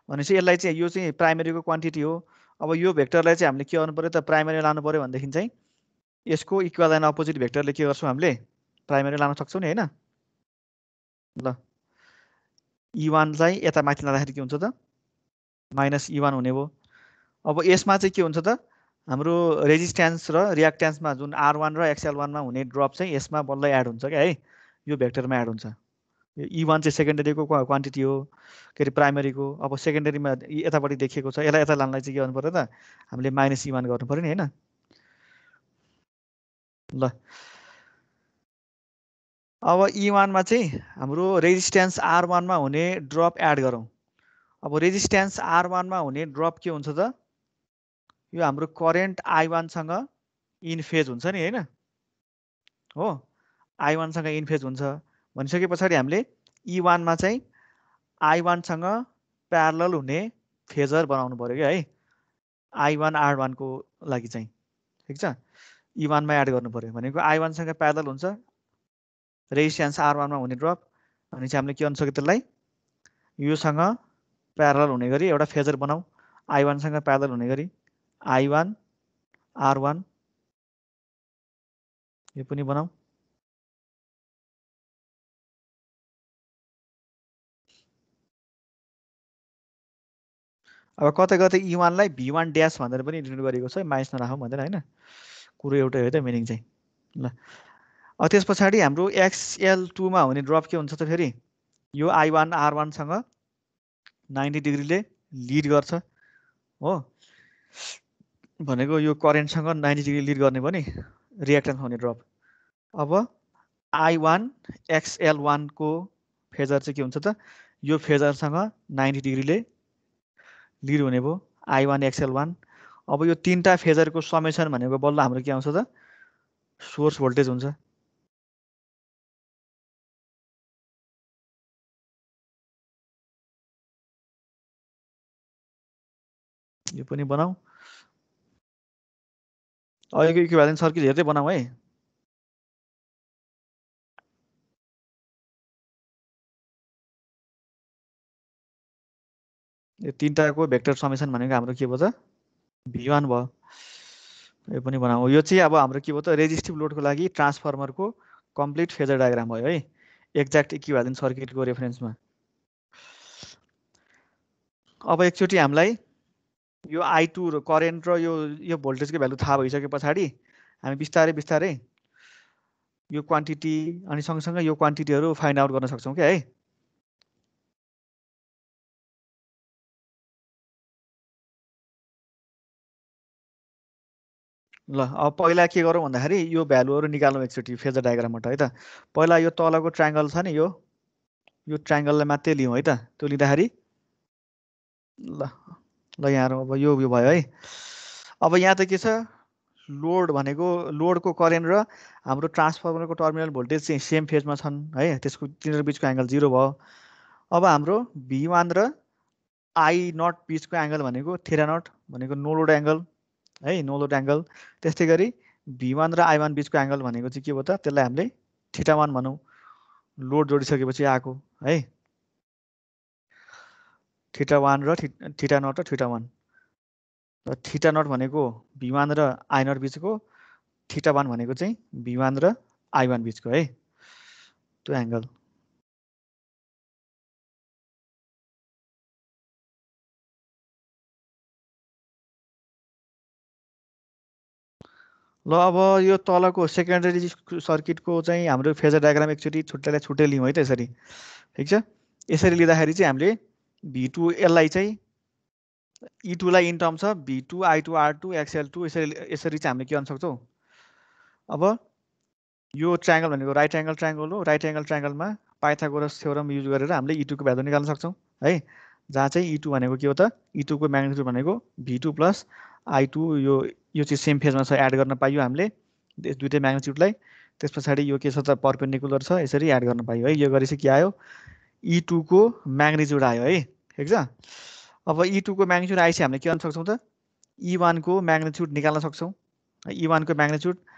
भनेपछि यसलाई चाहिँ यो चाहिँ प्राइमेरीको क्वान्टिटी हो अब यो भेक्टरलाई चाहिँ हामीले के गर्नु पऱ्यो त प्राइमेरी लानु पऱ्यो भनेदेखि चाहिँ यसको इक्वल एन्ड अपोजिट भेक्टरले के गर्छौँ हामीले प्राइमेरी लान सक्छौँ नि होइन ल इ e वानलाई यता माथि लाँदाखेरि के हुन्छ त माइनस इ e वान हुने भयो अब यसमा चाहिँ के हुन्छ त हाम्रो रेजिस्ट्यान्स र रियाक्ट्यान्समा जुन आर वान र एक्सएल वानमा हुने ड्रप चाहिँ यसमा बल्ल एड हुन्छ क्या है यो भेक्टरमा एड हुन्छ यो इ e वान चाहिँ सेकेन्डरीको क्वान्टिटी हो के अरे प्राइमेरीको अब सेकेन्डरीमा यतापट्टि देखिएको छ यसलाई यता लानलाई चाहिँ के गर्नु पऱ्यो त हामीले माइनस इ वान गर्नु पर्यो नि होइन ल अब इ e वानमा चाहिँ हाम्रो रेजिस्टेन्स आर वानमा हुने ड्रप एड गरौँ अब रेजिस्टेन्स आर वानमा हुने ड्रप के हुन्छ त यो हाम्रो करेन्ट आई वानसँग इन फेज हुन्छ नि होइन हो आई वानसँग इनफेज हुन्छ भनिसके पछाडि हामीले ई e वानमा चाहिँ आई वानसँग प्यारल हुने फेजर बनाउनु पऱ्यो क्या है आई वान आर वानको लागि चाहिँ ठिक छ ई वानमा एड गर्नु पऱ्यो भनेको आई वानसँग प्यारल हुन्छ रेजिस्ट्यान्स आर वानमा हुने ड्रप भने चाहिँ हामीले के गर्नु सक्यो त्यसलाई योसँग प्यारल हुने गरी एउटा फेजर बनाऊ आई वानसँग प्यारल हुने गरी आई वान आर वान यो पनि बनाऊ अब कतै कतै इवानलाई भी वान ड्यास भनेर पनि इन्क्लुड गरेको छ माइनस नराखौँ भनेर होइन कुरो एउटै हो त मिनिङ चाहिँ ल त्यस पछाडि हाम्रो एक्सएल टूमा हुने ड्रप के हुन्छ त फेरि यो आई वान आर वानसँग नाइन्टी डिग्रीले लिड गर्छ हो भनेको यो करेन्टसँग नाइन्टी डिग्री लिड गर्ने पनि रियाक्टेन्स हुने ड्रप अब आई वान एक्सएल वानको फेजर चाहिँ के हुन्छ त यो फेजरसँग नाइन्टी डिग्रीले लिड हुने भयो आई वान एक्सएल वान अब यो तिनवटा फेजरको समेसन भनेको बल्ल हाम्रो के आउँछ त सोर्स भोल्टेज हुन्छ यो पनि बनाऊ अहिलेको इक्विभ्यालेन्ट सर्किट हेर्दै बनाऊ है यो तिनवटाको भेक्टर समेसन भनेको हाम्रो के भयो त भिवान भयो यो पनि बनाऊ यो चाहिँ अब हाम्रो के भयो त रेजिस्टिभ लोडको लागि ट्रान्सफर्मरको कम्प्लिट फेजर डायग्राम भयो है एक्ज्याक्ट इक्विभ्यालेन्ट सर्किटको रेफरेन्समा अब एकचोटि हामीलाई यो आई टू र करेन्ट र यो यो भोल्टेजको भ्यालु थाहा भइसके पछाडि हामी बिस्तारै बिस्तारै यो क्वान्टिटी अनि सँगसँगै यो क्वान्टिटीहरू फाइन्ड आउट गर्न सक्छौँ क्या है ल अब पहिला के गरौँ भन्दाखेरि यो भ्यालुहरू निकालौँ एकचोटि फेजर डायग्रामबाट है त पहिला यो तलको ट्राइङ्गल छ नि यो यो ट्राइङ्गललाई मात्रै लिउँ है त त्यो लिँदाखेरि ल ल यहाँ अब यो यो भयो है अब यहाँ त के छ लोड भनेको लोडको करेन्ट र हाम्रो ट्रान्सफर्मरको टर्मिनल भोल्टेज चाहिँ सेम फेजमा छन् है त्यसको तिनीहरू बिचको एङ्गल जिरो भयो अब हाम्रो भी वान र आई नट बिचको एङ्गल भनेको थेरा नट भनेको नो लोड एङ्गल है नो लोड एङ्गल त्यस्तै गरी भी वान र आई वान बिचको एङ्गल भनेको चाहिँ के हो त त्यसलाई हामीले ठिटा वान भनौँ लोड जोडिसकेपछि आएको है ठिटा वान र ठिटा नट र ठिटा वान र ठिटा नट भनेको भी वान र आई नट बिचको ठिटा वान भनेको चाहिँ भी वान र आई वान बिचको है त्यो एङ्गल ल अब यो तलको सेकेन्डरी सर्किटको चाहिँ हाम्रो फेजर डायग्राम एकचोटि छुट्टैलाई छुट्टै लियौँ है त यसरी ठिक छ यसरी लिँदाखेरि चाहिँ हामीले भी टू एललाई चाहिँ इ टूलाई इन टर्म छ V two I two R two XL two यसरी यसरी चाहिँ हामीले के गर्नु सक्छौँ अब यो ट्राइङ्गल भनेको राइट एङ्गल ट्राइङ्गल हो राइट एङ्गल ट्राइङ्गलमा पाइथागोरस थ्योरम युज गरेर हामीले इ टूको भ्यालु निकाल्न सक्छौँ है जहाँ चाहिँ इ e टू भनेको के हो त इ टूको म्याग्नेट्युड भनेको V two plus I two यो यो चाहिँ सेम फेजमा छ एड गर्न पाइयो हामीले दुइटै म्याग्नेच्युडलाई त्यस पछाडि यो के छ त पर्पेन्डिकुलर छ यसरी एड गर्न पाइयो है यो गरेपछि के आयो ई टूको म्याग्नेच्युड आयो है ठिक छ अब ई टूको म्याग्नेच्युड आएपछि हामीले के गर्न सक्छौँ त ई वानको म्याग्नेच्युड निकाल्न सक्छौँ ई वानको म्याग्नेच्युड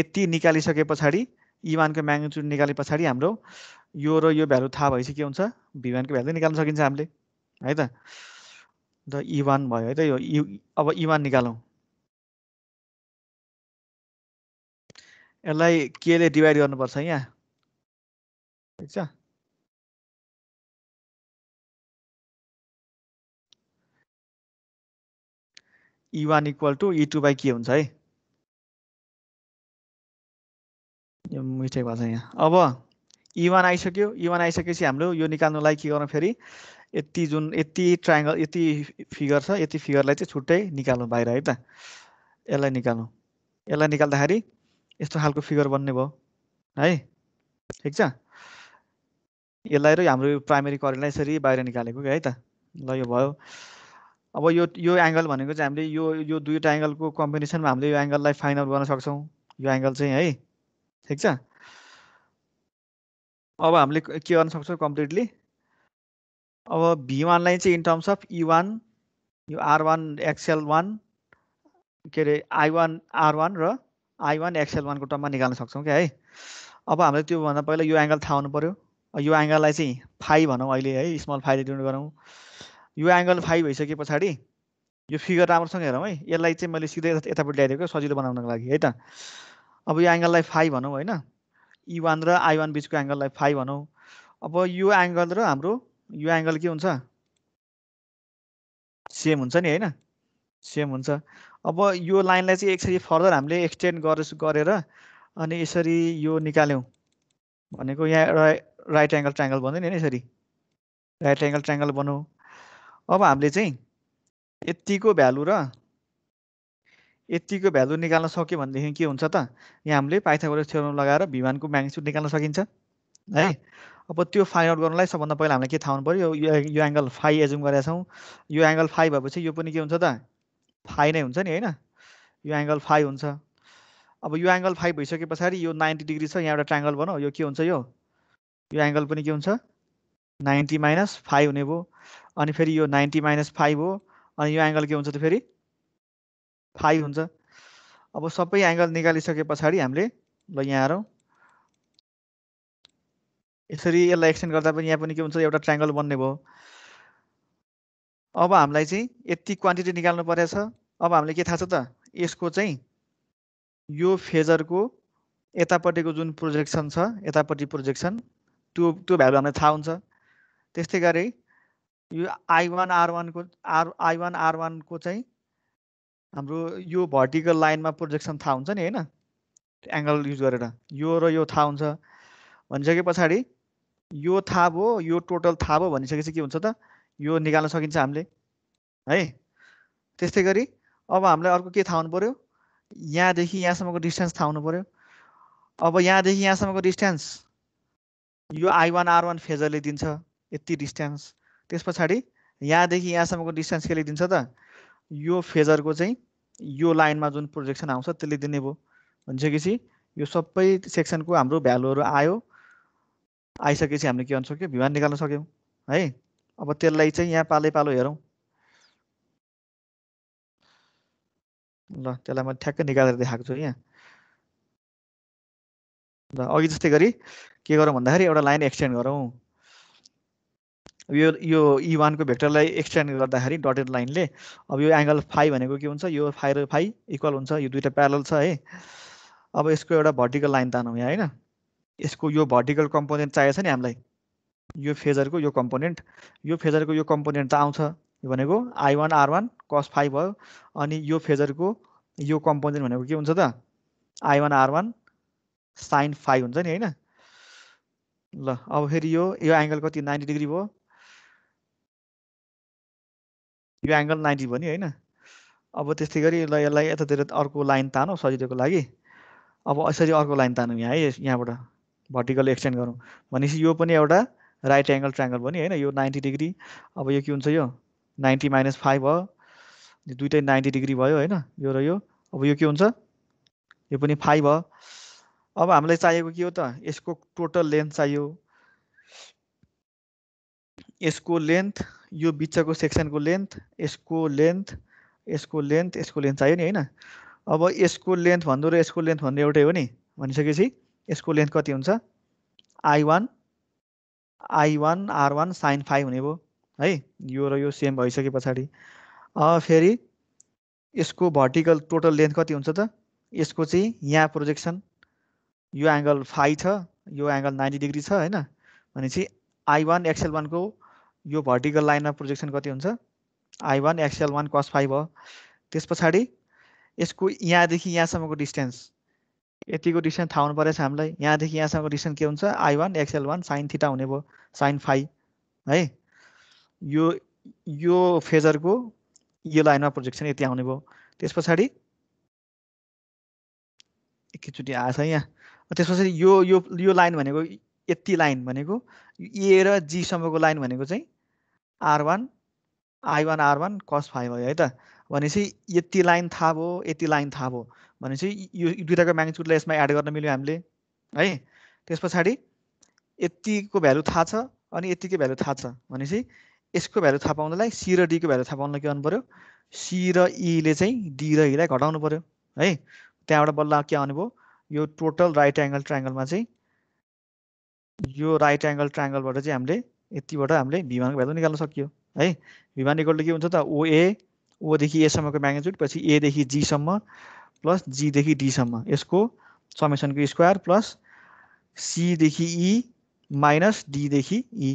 यति निकालिसके पछाडि ई वानको म्याग्नेच्युड निकाले पछाडि हाम्रो यो र यो भ्यालु थाहा भएपछि के हुन्छ भी वानको भ्यालु निकाल्न सकिन्छ हामीले है त ई वान e भयो है त यो e, अब ई e वान निकालौँ यसलाई केले डिभाइड गर्नुपर्छ यहाँ ठिक छ E one equal to E two by के हुन्छ है यो मिस्टेक भएको छ यहाँ अब इ e वान आइसक्यो इ e वान आइसकेपछि हाम्रो यो निकाल्नुलाई के गर्नु फेरि यति जुन यति ट्राइङ्गल यति फिगर छ यति फिगरलाई चाहिँ छुट्टै निकाल्नु बाहिर है त यसलाई निकाल्नु यसलाई निकाल्दाखेरि यस्तो खालको फिगर बन्ने भयो है ठिक छ यसलाई र हाम्रो प्राइमेरी करेन्टलाई यसरी बाहिर निकालेको क्या है त ल यो भयो अब यो यो एङ्गल भनेको चाहिँ हामीले यो यो दुईवटा एङ्गलको कम्बिनेसनमा हामीले यो एङ्गललाई फाइन आउट गर्न सक्छौँ यो एङ्गल चाहिँ है ठिक छ अब हामीले के गर्न सक्छौँ कम्प्लिटली अब भी वानलाई चाहिँ in terms of E one यो आर वान एक्सएल वान के अरे आई वान आर वान र आई वान एक्सएल वानको टर्ममा निकाल्न सक्छौँ क्या है अब हामीलाई त्योभन्दा पहिला यो एङ्गल थाहा हुनु पऱ्यो यो एङ्गललाई चाहिँ फाइभ भनौँ अहिले है स्मल फाइभ रिटर्न गरौँ यो एङ्गल फाइभ भइसके पछाडि यो फिगर राम्रोसँग हेरौँ है यसलाई चाहिँ मैले सिधै यतापट्टि ल्याइदिएको सजिलो बनाउनको लागि है त अब यो एङ्गललाई फाइभ भनौँ होइन इ e वान र आई वान बिचको एङ्गललाई फाइभ भनौँ अब यो एङ्गल र हाम्रो यो एङ्गल के हुन्छ सेम हुन्छ नि होइन सेम हुन्छ अब यो लाइनलाई चाहिँ यसरी फर्दर हामीले एक्सटेन्ड गरे गरेर अनि यसरी यो निकाल्यौँ भनेको यहाँ एउटा राइट एङ्गल ट्राइङ्गल भन्दै नि यसरी राइट एङ्गल ट्राइङ्गल बनाऊ अब हामीले चाहिँ यत्तिको भ्यालु र यत्तिको भ्यालु निकाल्न सक्यो भनेदेखि के हुन्छ त यहाँ हामीले पाइथागोरस थ्योरम लगाएर भिमानको म्याग्निच्युड निकाल्न सकिन्छ है अब त्यो फाइन्ड आउट गर्नलाई सबभन्दा पहिला हामीलाई के थाहा हुनु पऱ्यो यो एङ्गल फाइभ एजुम गरेका छौँ यो एङ्गल फाइभ भएपछि यो पनि के हुन्छ त फाइ नै हुन्छ नि होइन यो एङ्गल फाइ हुन्छ अब यो एङ्गल फाइ भइसके पछाडि यो नाइन्टी डिग्री छ यहाँ एउटा ट्राङ्गल भनौँ यो के हुन्छ यो यो एङ्गल पनि के हुन्छ नाइन्टी माइनस फाइभ हुने भयो अनि फेरि यो नाइन्टी माइनस फाइभ हो अनि यो एङ्गल के हुन्छ त फेरि फाइभ हुन्छ अब सबै एङ्गल निकालिसके पछाडि हामीले ल यहाँ आएर यसरी यसलाई एक्सटेन्ड गर्दा पनि यहाँ पनि के हुन्छ एउटा ट्राङ्गल बन्ने भयो अब हामीलाई चाहिँ यति क्वान्टिटी निकाल्नु परेछ अब हामीलाई के थाहा छ त यसको चाहिँ यो फेजरको यतापट्टिको जुन प्रोजेक्सन छ यतापट्टि प्रोजेक्सन त्यो त्यो भ्यालु हामीलाई थाहा हुन्छ त्यस्तै गरी यो आई वान आर वानको आर आई वान आर वानको चाहिँ हाम्रो यो भर्टिकल लाइनमा प्रोजेक्सन थाहा हुन्छ नि होइन एङ्गल युज गरेर यो र यो थाहा हुन्छ भनिसके पछाडि यो थाहा भयो यो टोटल थाहा भयो भनिसकेपछि के हुन्छ त यो निकाल्न सकिन्छ हामीले है त्यस्तै गरी अब हामीलाई अर्को के थाहा हुनु पऱ्यो यहाँदेखि यहाँसम्मको डिस्टेन्स थाहा हुनु पऱ्यो अब यहाँदेखि यहाँसम्मको डिस्टेन्स यो आई वान आर वान फेजरले दिन्छ यति डिस्टेन्स त्यस पछाडि यहाँदेखि यहाँसम्मको डिस्टेन्स केले दिन्छ त यो फेजरको चाहिँ यो लाइनमा जुन प्रोजेक्सन आउँछ त्यसले दिने भयो भनिसकेपछि यो सबै सेक्सनको हाम्रो भ्यालुहरू आयो आइसकेपछि हामीले के भन्छौँ कि भिमान निकाल्न सक्यौँ है अब त्यसलाई चाहिँ यहाँ पालै पालो हेरौँ ल त्यसलाई म ठ्याक्कै निकालेर देखाएको छु यहाँ ल अघि जस्तै गरी के गरौँ भन्दाखेरि एउटा लाइन एक्सटेन्ड गरौँ यो यो इ e वानको भेक्टरलाई एक्सटेन्ड गर्दाखेरि डटेड लाइनले अब यो एङ्गल फाइभ भनेको के हुन्छ यो फाइ र फाइ इक्वल हुन्छ यो दुइटा प्यारल छ है अब यसको एउटा भर्टिकल लाइन तानौँ यहाँ होइन यसको यो भर्टिकल कम्पोनेन्ट चाहिएको छ नि हामीलाई यो फेजरको यो कम्पोनेन्ट यो फेजरको यो कम्पोनेन्ट त आउँछ यो भनेको I one R one cos five भयो अनि यो फेजरको यो कम्पोनेन्ट भनेको के हुन्छ त I one R one sine five हुन्छ नि होइन ल अब फेरि यो यो एङ्गल कति नाइन्टी डिग्री भयो यो एङ्गल नाइन्टी भयो नि होइन अब त्यस्तै गरी ल यसलाई यतातिर अर्को लाइन तानौँ सजिलोको लागि अब यसरी अर्को लाइन तानौँ यहाँ है यहाँबाट भर्टिकल एक्सटेन्ड गरौँ भनेपछि यो पनि एउटा राइट एङ्गल ट्राङ्गल भन्यो होइन यो नाइन्टी डिग्री अब यो के हुन्छ यो नाइन्टी माइनस फाइभ भयो दुइटै नाइन्टी डिग्री भयो होइन यो र यो अब यो के हुन्छ यो पनि फाइभ भयो अब हामीलाई चाहिएको के हो त यसको टोटल लेन्थ चाहियो यसको लेन्थ यो बिचको सेक्सनको लेन्थ यसको लेन्थ यसको लेन्थ यसको लेन्थ चाहियो नि होइन अब यसको लेन्थ भन्दो र यसको लेन्थ भन्दा एउटै हो नि भनिसकेपछि यसको लेन्थ कति हुन्छ I one I one R one sine five हुने भयो है यो र यो सेम भइसके पछाडि फेरि यसको भर्टिकल टोटल लेन्थ कति हुन्छ त यसको चाहिँ यहाँ प्रोजेक्सन यो एङ्गल फाइभ छ यो एङ्गल नाइन्टी डिग्री छ होइन भनेपछि आई वान एक्सएल वानको यो भर्टिकल लाइनमा प्रोजेक्सन कति हुन्छ I one XL one cos five हो त्यस पछाडि यसको यहाँदेखि यहाँसम्मको डिस्टेन्स यतिको डिस्टेन्स थाहा हुनु परेछ हामीलाई यहाँदेखि यहाँसम्मको डिस्टेन्स के हुन्छ I one XL one sine theta हुने भयो साइन फाइभ है यो यो फेजरको यो लाइनमा प्रोजेक्सन यति आउने भयो त्यस पछाडि एकैचोटि आएछ यहाँ त्यस पछाडि यो यो यो लाइन भनेको यति लाइन भनेको ए र जीसम्मको लाइन भनेको चाहिँ R one I one R one cos five भयो है त भनेपछि यति लाइन थाहा भयो यति लाइन थाहा भयो भनेपछि यो दुइटाको म्याग्निच्युडलाई यसमा एड गर्न मिल्यो हामीले है त्यस पछाडि यतिको भ्यालु थाहा छ अनि यतिकै भ्यालु थाहा छ भनेपछि यसको भ्यालु थाहा पाउनलाई सी र डीको भ्यालु थाहा पाउनलाई के गर्नु पऱ्यो सी र ईले चाहिँ डी र ईलाई घटाउनु पऱ्यो है त्यहाँबाट बल्ल के आउने भयो यो टोटल राइट एङ्गल ट्राइङ्गलमा चाहिँ यो राइट एङ्गल ट्राइङ्गलबाट चाहिँ हामीले यतिबाट हामीले भिमानको भ्यालु निकाल्न सकियो है भिमान इक्वल टु के हुन्छ त ओए ओदेखि एसम्मको म्याग्नेच्युड पछि एदेखि जीसम्म प्लस जीदेखि डीसम्म यसको समेसनको स्क्वायर प्लस सीदेखि इ माइनस डीदेखि इ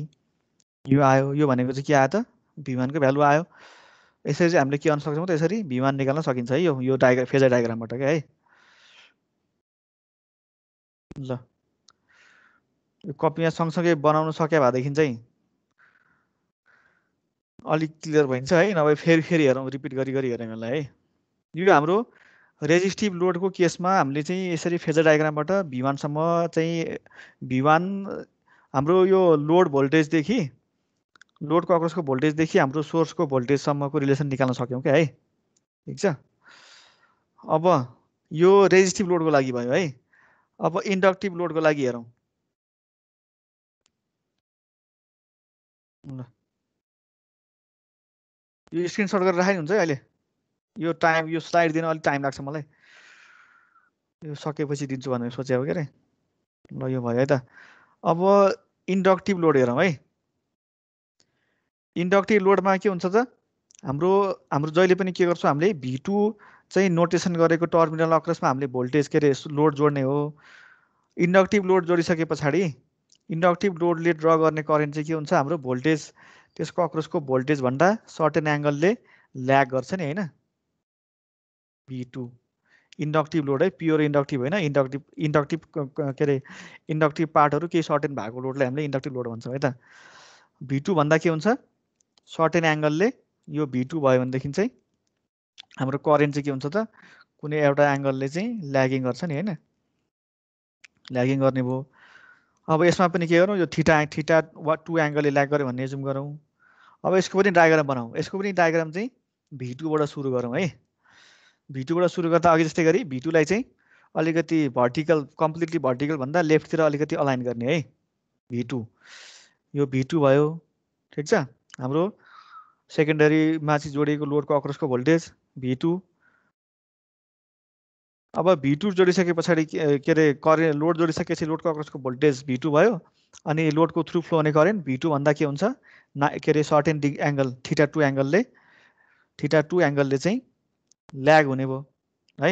यो आयो यो भनेको चाहिँ के आयो त भिमानको भ्यालु आयो यसरी चाहिँ हामीले के गर्न सक्छौँ त यसरी भिमान निकाल्न सकिन्छ है यो यो डायग्राम फेजर डायग्रामबाट क्या है ल यो कपीमा सँगसँगै बनाउन सक्यो भएदेखि चाहिँ अलिक क्लियर भइन्छ है नभए फेरि फेरि हेरौँ रिपिट गरी गरी हेरौँ यसलाई है यो हाम्रो रेजिस्टिभ लोडको केसमा हामीले चाहिँ यसरी फेजर डायग्रामबाट भिवानसम्म चाहिँ भिवान हाम्रो यो लोड भोल्टेजदेखि लोड ककरोजको भोल्टेजदेखि हाम्रो सोर्सको भोल्टेजसम्मको रिलेसन निकाल्न सक्यौँ क्या है ठिक छ अब यो रेजिस्टिभ लोडको लागि भयो है अब इन्डक्टिभ लोडको लागि हेरौँ ल यो स्क्रिनसट गरेर राखेको हुन्छ है अहिले यो टाइम यो स्लाइड दिन अलिक टाइम लाग्छ मलाई यो सकेपछि दिन्छु भनेर सोचेको के अरे ल यो भयो है त अब इन्डक्टिभ लोड हेरौँ है इन्डक्टिभ लोडमा के हुन्छ त हाम्रो हाम्रो जहिले पनि के गर्छौँ हामीले भिटु चाहिँ नोटेसन गरेको टर्मिनल अक्रसमा हामीले भोल्टेज के अरे लोड जोड्ने हो इन्डक्टिभ लोड जोडिसके पछाडि इन्डक्टिभ लोडले ड्र गर्ने करेन्ट चाहिँ के हुन्छ हाम्रो भोल्टेज त्यसको अक्रसको भोल्टेजभन्दा सर्टेन एङ्गलले ल्याग गर्छ नि होइन बी टू इन्डक्टिभ है प्योर इन्डक्टिभ होइन इन्डक्टिभ इन्डक्टिभ के अरे इन्डक्टिभ पार्टहरू केही सर्टेन भएको लोडलाई हामीले इन्डक्टिभ लोड भन्छौँ है त भी टू भन्दा के हुन्छ सर्टेन एङ्गलले यो भी टू भयो भनेदेखि चाहिँ हाम्रो करेन्ट चाहिँ के हुन्छ त कुनै एउटा एङ्गलले चाहिँ ल्यागिङ गर्छ नि होइन ल्यागिङ गर्ने भयो अब यसमा पनि के गरौँ यो थिटा थिटा वा टु एङ्गलले ल्याग गर्यो भन्ने जुम गरौँ अब यसको पनि डायग्राम बनाऊ यसको पनि डायग्राम चाहिँ भी टूबाट सुरु गरौँ है भिटुबाट सुरु गर्दा अघि जस्तै गरी भिटूलाई चाहिँ अलिकति भर्टिकल कम्प्लिटली भर्टिकल भन्दा लेफ्टतिर अलिकति अलाइन गर्ने है भिटू यो भिटू भयो ठिक छ हाम्रो सेकेन्डरीमा चाहिँ जोडिएको लोडको अक्रसको भोल्टेज भिटू अब भिटू जोडिसके पछाडि के अरे करेन्ट लोड जोडिसकेपछि लोडको अक्रसको भोल्टेज भिटु भयो अनि लोडको थ्रु फ्लो हुने करेन्ट भन्दा के हुन्छ ना के अरे certain the angle theta two एङ्गलले थिटा टू एङ्गलले चाहिँ ल्याग हुने भयो है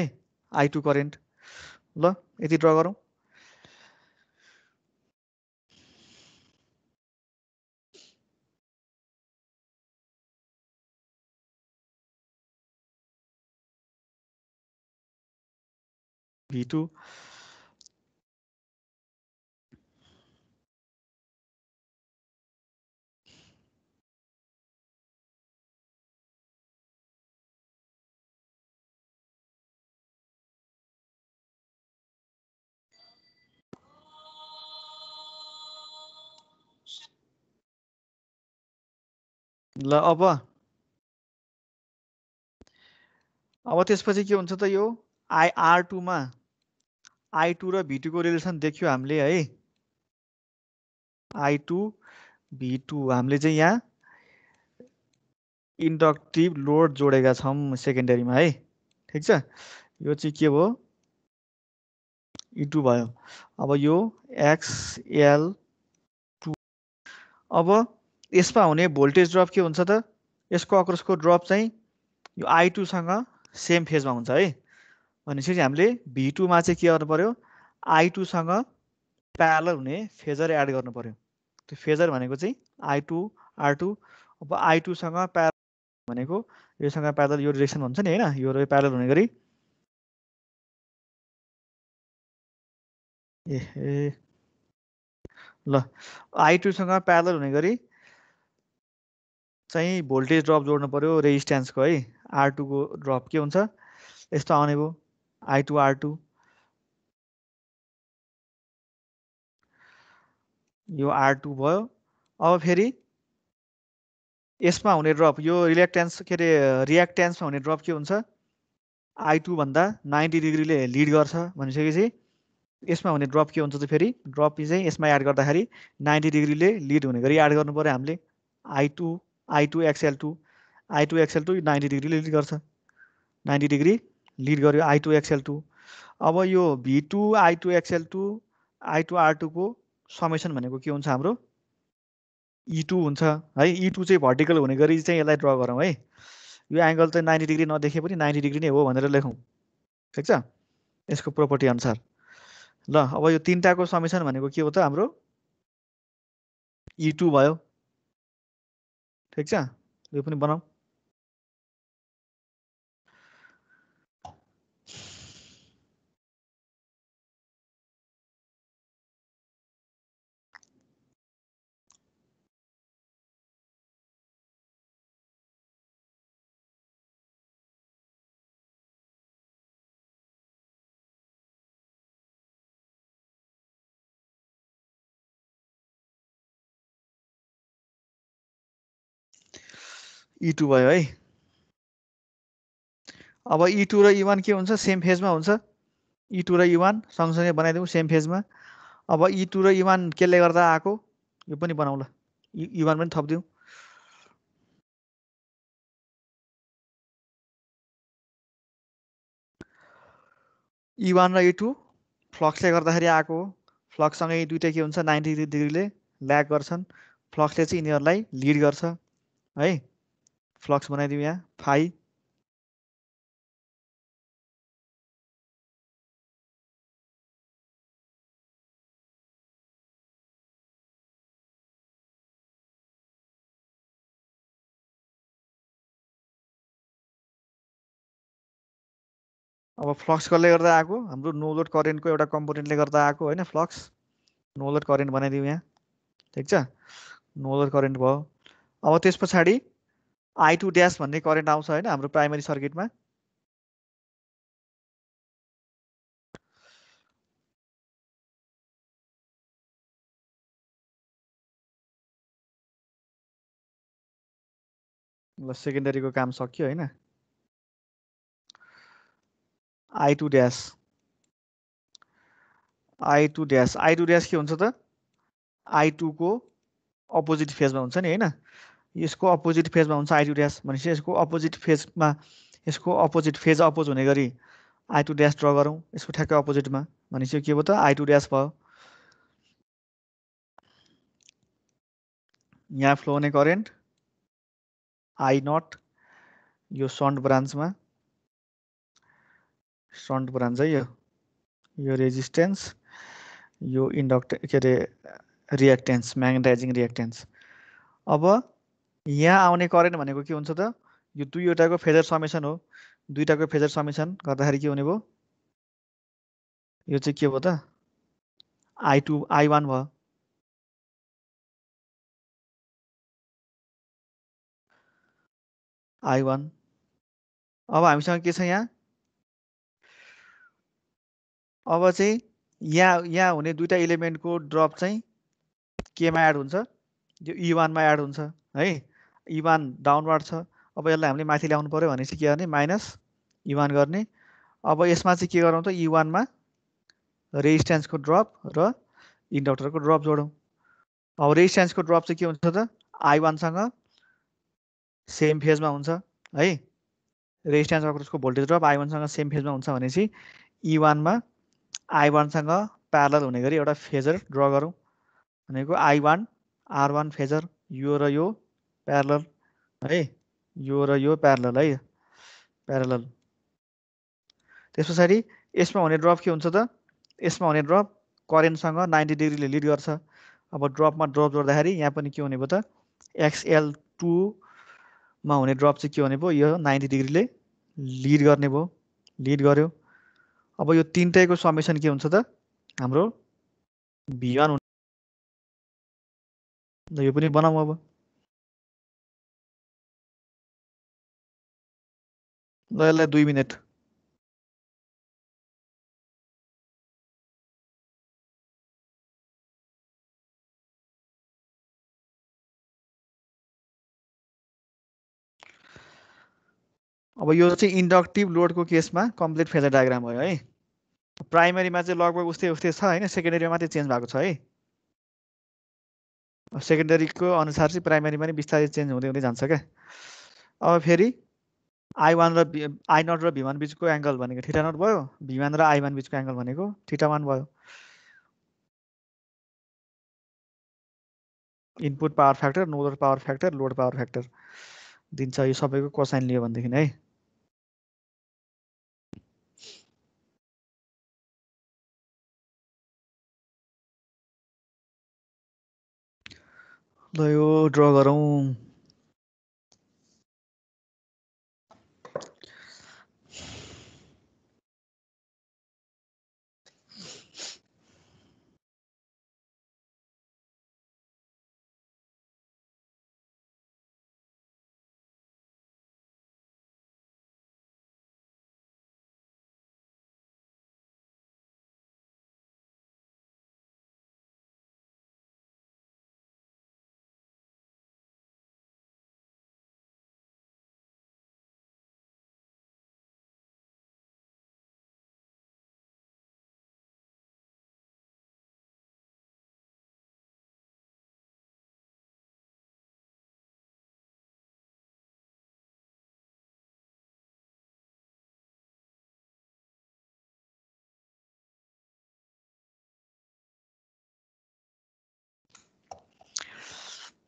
आई टु करेन्ट ल यति ड्र गरौँ भी टू ल अब अब त्यसपछि के हुन्छ त यो आई आर टूमा आई टू र भी टूको रिलेसन देख्यो हामीले है आई टू भी टू हामीले चाहिँ यहाँ इन्डक्टिभ लोड जोडेका छौँ सेकेन्डरीमा है ठिक छ यो चाहिँ के भयो टू e भयो अब यो एक्सएल टू अब यसमा हुने भोल्टेज ड्रप के हुन्छ त यसको अक्रसको ड्रप चाहिँ यो आई टूसँग सेम फेजमा हुन्छ है भनेपछि हामीले भी टूमा चाहिँ के गर्नु पऱ्यो आई टूसँग प्यारल हुने फेजर एड गर्नु पऱ्यो त्यो फेजर भनेको चाहिँ आई टू आर टू अब आई टूसँग प्यारल भनेको योसँग प्यारल यो डिरेक्सन हुन्छ नि होइन यो प्यारल हुने गरी ए ल आई टूसँग प्यारल हुने गरी चाहिँ भोल्टेज ड्रप जोड्नु पऱ्यो रेजिस्ट्यान्सको है आर टूको ड्रप के हुन्छ यस्तो आउने भयो आई टू आर टू यो आर टू भयो अब फेरि यसमा हुने ड्रप यो रिल्याक्टेन्स के अरे रियाक्टेन्समा हुने ड्रप के हुन्छ आई टूभन्दा नाइन्टी डिग्रीले लिड गर्छ भनिसकेपछि यसमा हुने ड्रप के हुन्छ त फेरि ड्रप चाहिँ यसमा एड गर्दाखेरि नाइन्टी डिग्रीले लिड हुने गरी एड गर्नु पऱ्यो हामीले I two I two XL two I two XL two ninety degree lead गर्छ नाइन्टी डिग्री लिड गर्यो आई टू एक्सएल टू अब यो V two I two XL two I two R टूको समेसन भनेको के हुन्छ हाम्रो इ e टू हुन्छ है इ e टू चाहिँ भर्टिकल हुने गरी चाहिँ यसलाई ड्र गरौँ है यो एङ्गल चाहिँ नाइन्टी डिग्री नदेखे पनि नाइन्टी डिग्री नै हो भनेर लेखौँ ठिक छ यसको प्रोपर्टी अनुसार ल अब यो तिनवटाको समेसन भनेको के हो त हाम्रो इ e टू भयो ઠીક છે એ પણ બનાવ इ टू भयो है अब इ र इ वान के हुन्छ सेम फेजमा हुन्छ इ र इ वान सँगसँगै बनाइदिउँ सेम फेजमा अब इ र इ वान केले गर्दा आएको यो पनि बनाउँला इ वान पनि थपिदिउँ इ वान र इ टू फ्लक्सले गर्दाखेरि आएको हो फ्लक्ससँगै दुइटै के हुन्छ नाइन्टी डिग्रीले ल्याक गर्छन् फ्लक्सले चाहिँ यिनीहरूलाई लिड गर्छ है फ्लक्स बनाइदिउँ यहाँ फाइ अब फ्लक्स कसले गर्दा आएको हाम्रो नोलोड करेन्टको एउटा कम्पोनेन्टले गर्दा आएको होइन फ्लक्स नोलोड करेन्ट बनाइदिउँ यहाँ ठिक छ नोलोड करेन्ट भयो अब त्यस पछाडि आई टू ड्यास भन्ने करेन्ट आउँछ होइन हाम्रो प्राइमरी सर्किटमा ल सेकेन्डरीको काम सकियो होइन I two dash I two dash I two dash के हुन्छ त आई टूको अपोजिट फेजमा हुन्छ नि होइन यसको अपोजिट फेजमा हुन्छ आई टु ड्यास भनेपछि यसको अपोजिट फेजमा यसको अपोजिट फेज अपोज हुने गरी आई टु ड्यास ड्र गरौँ यसको ठ्याक्कै अपोजिटमा भनेपछि के भयो त आई टु ड्यास भयो यहाँ फ्लो हुने करेन्ट आई नट यो सन्ट ब्रान्चमा सन्ट ब्रान्च है यो यो रेजिस्टेन्स यो इन्डक्ट के अरे रियाक्टेन्स म्याग्नेटाइजिङ रियाक्टेन्स अब यहाँ आउने करेन्ट भनेको के हुन्छ त यो दुईवटाको फेजर समेसन हो दुईवटाको फेजर समेसन गर्दाखेरि के हुने भयो यो चाहिँ के भयो त आई टू आई वान भयो आई वान अब हामीसँग के छ यहाँ अब चाहिँ यहाँ यहाँ हुने दुईवटा इलिमेन्टको ड्रप चाहिँ केमा एड हुन्छ यो ई वानमा एड हुन्छ है इवान डाउनवर्ड छ अब यसलाई हामीले माथि ल्याउनु पऱ्यो भने चाहिँ के गर्ने माइनस इवान गर्ने अब यसमा चाहिँ के गरौँ त इवानमा रेजिस्ट्यान्सको ड्रप र इन्डक्टरको ड्रप जोडौँ अब रेजिस्ट्यान्सको ड्रप चाहिँ के हुन्छ त आई वानसँग सेम फेजमा हुन्छ है रेजिस्ट्यान्स अक्रसको भोल्टेज ड्रप आई वानसँग सेम फेजमा हुन्छ भनेपछि इ वानमा आई वानसँग प्यारल हुने गरी एउटा फेजर ड्र गरौँ भनेको I one R one phasor यो र यो प्यारल है यो र यो प्यारल है प्यारल त्यस पछाडि यसमा हुने ड्रप के हुन्छ त यसमा हुने ड्रप करेन्टसँग नाइन्टी डिग्रीले लिड गर्छ अब ड्रपमा ड्रप जोड्दाखेरि यहाँ पनि के हुने भयो त एक्सएल टूमा हुने ड्रप चाहिँ के हुने भयो यो नाइन्टी डिग्रीले लिड गर्ने भयो लिड गर्यो अब यो तिनटैको समेसन के हुन्छ त हाम्रो भियन हुन्छ यो पनि बनाऊ अब ल यसलाई दुई मिनट अब यो चाहिँ इन्डक्टिभ लोडको केसमा कम्प्लिट फेजर डायग्राम भयो है प्राइमेरीमा चाहिँ लगभग उस्तै उस्तै छ होइन सेकेन्डरीमा मात्रै चेन्ज भएको छ है सेकेन्डरीको अनुसार चाहिँ प्राइमेरीमा पनि बिस्तारै चेन्ज हुँदै हुँदै जान्छ क्या अब फेरि आई र आई नट र भिमान बिचको एङ्गल भनेको थिटा नट भयो भिमान र आई बिचको एङ्गल भनेको थिटा वान भयो input power factor no load power factor load power factor दिन्छ यो सबैको कोसाइन लियो भनेदेखि है ल यो ड्र गरौँ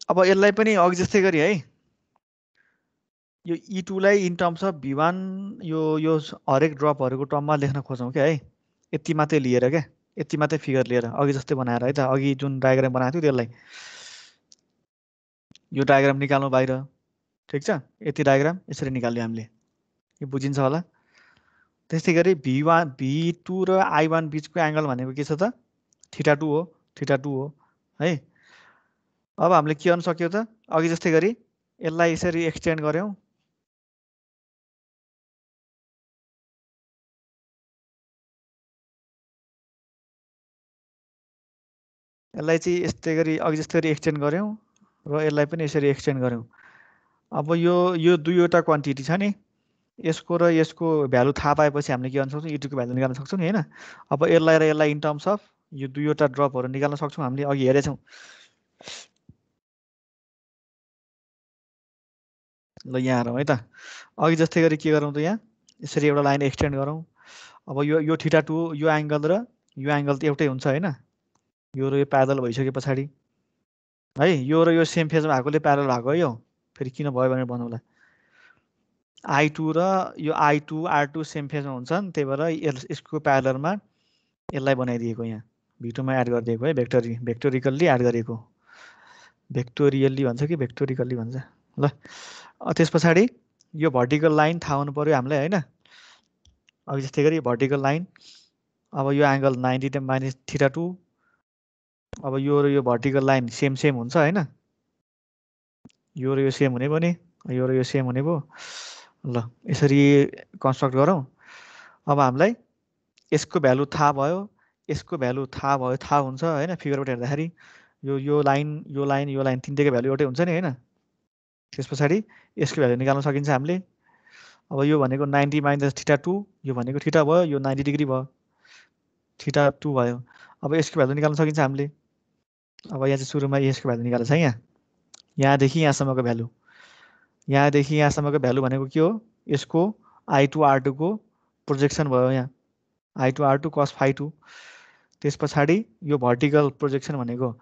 अब यसलाई पनि अघि जस्तै गरी है यो इ टूलाई इन टर्म्स अफ भी यो यो हरेक ड्रपहरूको टर्ममा लेख्न खोजौँ क्या है यति मात्रै लिएर क्या यति मात्रै फिगर लिएर अघि जस्तै बनाएर है त अघि जुन डायग्राम बनाएको थियो त्यसलाई यो डायग्राम निकाल्नु बाहिर ठिक छ यति डायग्राम यसरी निकाल्यो हामीले यो बुझिन्छ होला त्यस्तै गरी भी वान भी टू र आई वान बिचको एङ्गल भनेको के छ त ठिटा टू हो ठिटा टू हो है अब हामीले के गर्नु सक्यौँ त अघि जस्तै गरी यसलाई यसरी एक्सटेन्ड गऱ्यौँ यसलाई चाहिँ यस्तै गरी अघि जस्तै गरी एक्सटेन्ड गऱ्यौँ र यसलाई पनि यसरी एक्सटेन्ड गऱ्यौँ अब यो यो दुईवटा क्वान्टिटी छ नि यसको र यसको भ्यालु थाहा पाएपछि हामीले के गर्न सक्छौँ इटुको भ्यालु निकाल्न सक्छौँ नि होइन अब यसलाई र यसलाई इन टर्म्स अफ यो दुईवटा ड्रपहरू निकाल्न सक्छौँ हामीले अघि हेरेछौँ ल यहाँ हारौँ है त अघि जस्तै गरी के गरौँ त यहाँ यसरी एउटा लाइन एक्सटेन्ड गरौँ अब यो यो ठिटा टू यो एङ्गल र यो एङ्गल त एउटै हुन्छ होइन यो र यो प्यारल भइसके पछाडि है यो र यो सेम फेजमा भएकोले प्यारल भएको है यो फेरि किन भयो भनेर बनाउँला आई टू र यो I two R two same फेजमा हुन्छ नि त्यही भएर यसको प्यारलमा यसलाई बनाइदिएको यहाँ भिटुमा एड गरिदिएको है भेक्टोरी भेक्टोरिकल्ली एड गरेको भेक्टोरियल्ली भन्छ कि भेक्टोरिकल्ली भन्छ ल त्यस पछाडि यो भर्टिकल लाइन थाहा हुनु पऱ्यो हामीलाई होइन अघि जस्तै गरी भर्टिकल लाइन अब यो angle ninety minus theta two अब यो र यो भर्टिकल लाइन सेम सेम हुन्छ होइन यो र यो सेम हुने भयो यो र यो सेम हुने भयो ल यसरी कन्स्ट्रक्ट गरौँ अब हामीलाई यसको भ्यालु थाहा भयो यसको भ्यालु थाहा भयो थाहा हुन्छ होइन फिगरबाट हेर्दाखेरि यो यो लाइन यो लाइन यो लाइन तिनटैको भ्यालु एउटै हुन्छ नि होइन त्यस पछाडि यसको भ्यालु निकाल्न सकिन्छ हामीले अब यो भनेको नाइन्टी माइनस ठिटा टू यो भनेको ठिटा भयो यो नाइन्टी डिग्री भयो ठिटा टू भयो अब यसको भ्यालु निकाल्न सकिन्छ हामीले अब यहाँ चाहिँ सुरुमा यसको भ्यालु निकालेको छ यहाँ यहाँदेखि यहाँसम्मको भ्यालु यहाँदेखि यहाँसम्मको भ्यालु भनेको के हो यसको आई टू आर टूको प्रोजेक्सन भयो यहाँ आई टू आर टू कस फाइ टू त्यस पछाडि यो भर्टिकल प्रोजेक्सन भनेको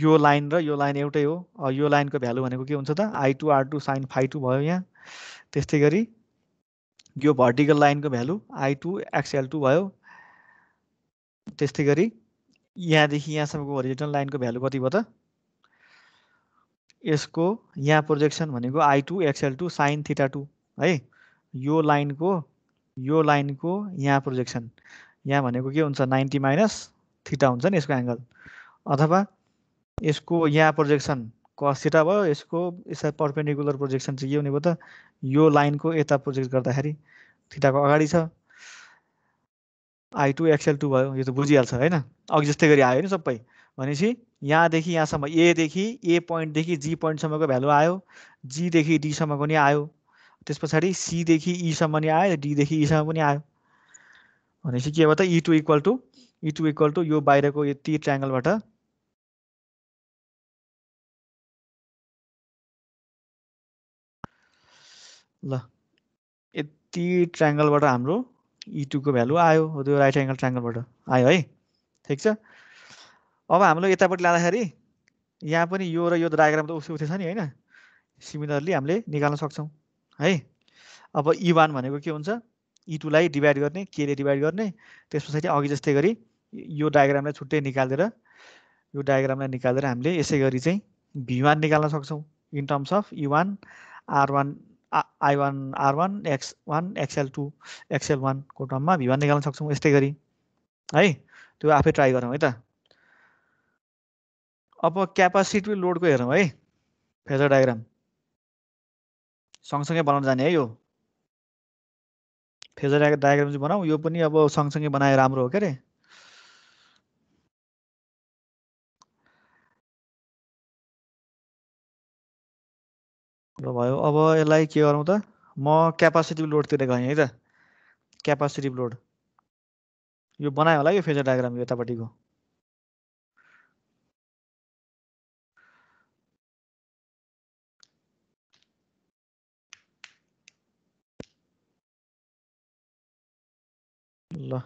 यो लाइन र यो लाइन एउटै हो यो लाइनको भ्यालु भनेको के हुन्छ त I two R two sine phi two भयो यहाँ त्यस्तै गरी यो भर्टिकल लाइनको value I two XL two भयो त्यस्तै गरी यहाँदेखि यहाँसम्मको ओरिजिनल लाइनको भ्यालु कति भयो त यसको यहाँ प्रोजेक्सन भनेको I two XL two sine theta two है यो लाइनको यो लाइनको यहाँ प्रोजेक्सन यहाँ भनेको के हुन्छ नाइन्टी माइनस थिटा हुन्छ नि यसको एङ्गल अथवा यसको यहाँ प्रोजेक्सन कस थिटा भयो यसको यसलाई पर्पेन्डिकुलर प्रोजेक्सन चाहिँ के हुने भयो त यो लाइनको यता प्रोजेक्ट गर्दाखेरि थिटाको अगाडि छ आई टू एक्सएल टू भयो यो त बुझिहाल्छ होइन अघि जस्तै गरी आयो नि सबै भनेपछि यहाँदेखि यहाँसम्म एदेखि ए पोइन्टदेखि जी पोइन्टसम्मको भ्यालु आयो जीदेखि डीसम्मको नि आयो त्यस पछाडि सीदेखि ईसम्म e नि आयो डीदेखि ईसम्म e पनि आयो भनेपछि के भयो त E two equal to E two equal to यो बाहिरको यति ट्राङ्गलबाट ल यति ट्राइङ्गलबाट हाम्रो इटुको e भ्यालु आयो त्यो राइट एङ्गल ट्राङ्गलबाट आयो है ठिक छ अब हाम्रो यतापट्टि लाँदाखेरि यहाँ पनि यो र यो डायग्राम त उठ्यो छ नि होइन सिमिलरली हामीले निकाल्न सक्छौँ है अब इ e वान भनेको के हुन्छ इ टूलाई डिभाइड गर्ने केले डिभाइड गर्ने त्यस पछाडि अघि जस्तै गरी यो डायग्रामलाई छुट्टै निकालेर यो डायग्रामलाई निकालेर हामीले यसै गरी चाहिँ भिवान निकाल्न सक्छौँ in terms of E one R one I one R one X one XL two XL वानको क्रममा भी वान निकाल्न सक्छौँ यस्तै गरी है त्यो आफै ट्राई गरौँ है त अब क्यापासिटी लोडको हेरौँ है फेजर डायग्राम सँगसँगै बनाउन जाने है यो फेजर डायग्राम चाहिँ बनाऊ यो पनि अब सँगसँगै बनाए राम्रो हो क्या अरे भयो अब यसलाई के गरौँ त म क्यापासिटिभ लोडतिर गएँ है त क्यापासिटिभ लोड यो बनायो होला यो फेजर डायग्राम यतापट्टिको ल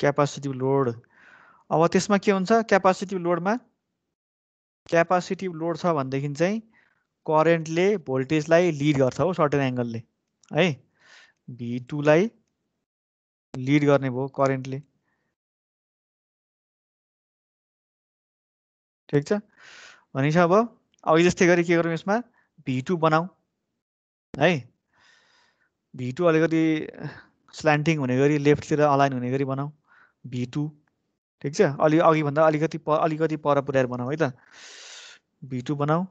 क्यापासिटिभ लोड अब त्यसमा के हुन्छ क्यापासिटिभ लोडमा क्यापासिटिभ लोड छ भनेदेखि चाहिँ करेन्टले भोल्टेजलाई लिड गर्छ हो सर्टेन एङ्गलले है भी टूलाई लिड गर्ने भयो करेन्टले ठिक छ भनेपछि अब अघि जस्तै गरी के गरौँ यसमा भी टू बनाऊ है भी टू अलिकति स्ल्यान्टिङ हुने गरी लेफ्टतिर अलाइन हुने गरी बनाऊ भी टू ठिक छ अलि अघिभन्दा अलिकति प अलिकति पर पुऱ्याएर बनाऊ है त भी बनाऊ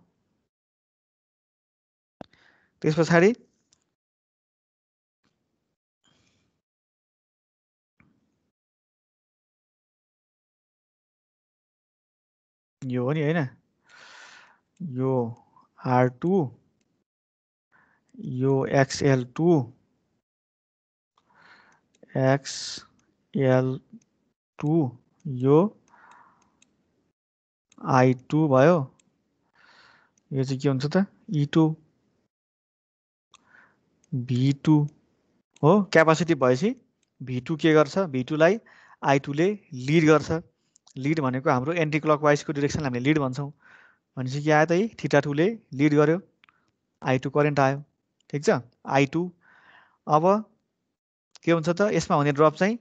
त्यस पछाडि यो हो नि होइन यो आर टू यो एक्सएल टु एक्सएल टु यो आई टू भयो यो चाहिँ के हुन्छ त इ टू भी टू हो क्यापासिटी भएपछि भी टू के गर्छ भी टूलाई आई टूले लिड गर्छ लिड भनेको हाम्रो एन्टी क्लक वाइजको डिरेक्सनलाई हामीले लिड भन्छौँ भनेपछि के आयो त है थिटा टूले लिड गर्यो आई टू करेन्ट आयो ठिक छ आई टू अब के हुन्छ त यसमा हुने ड्रप चाहिँ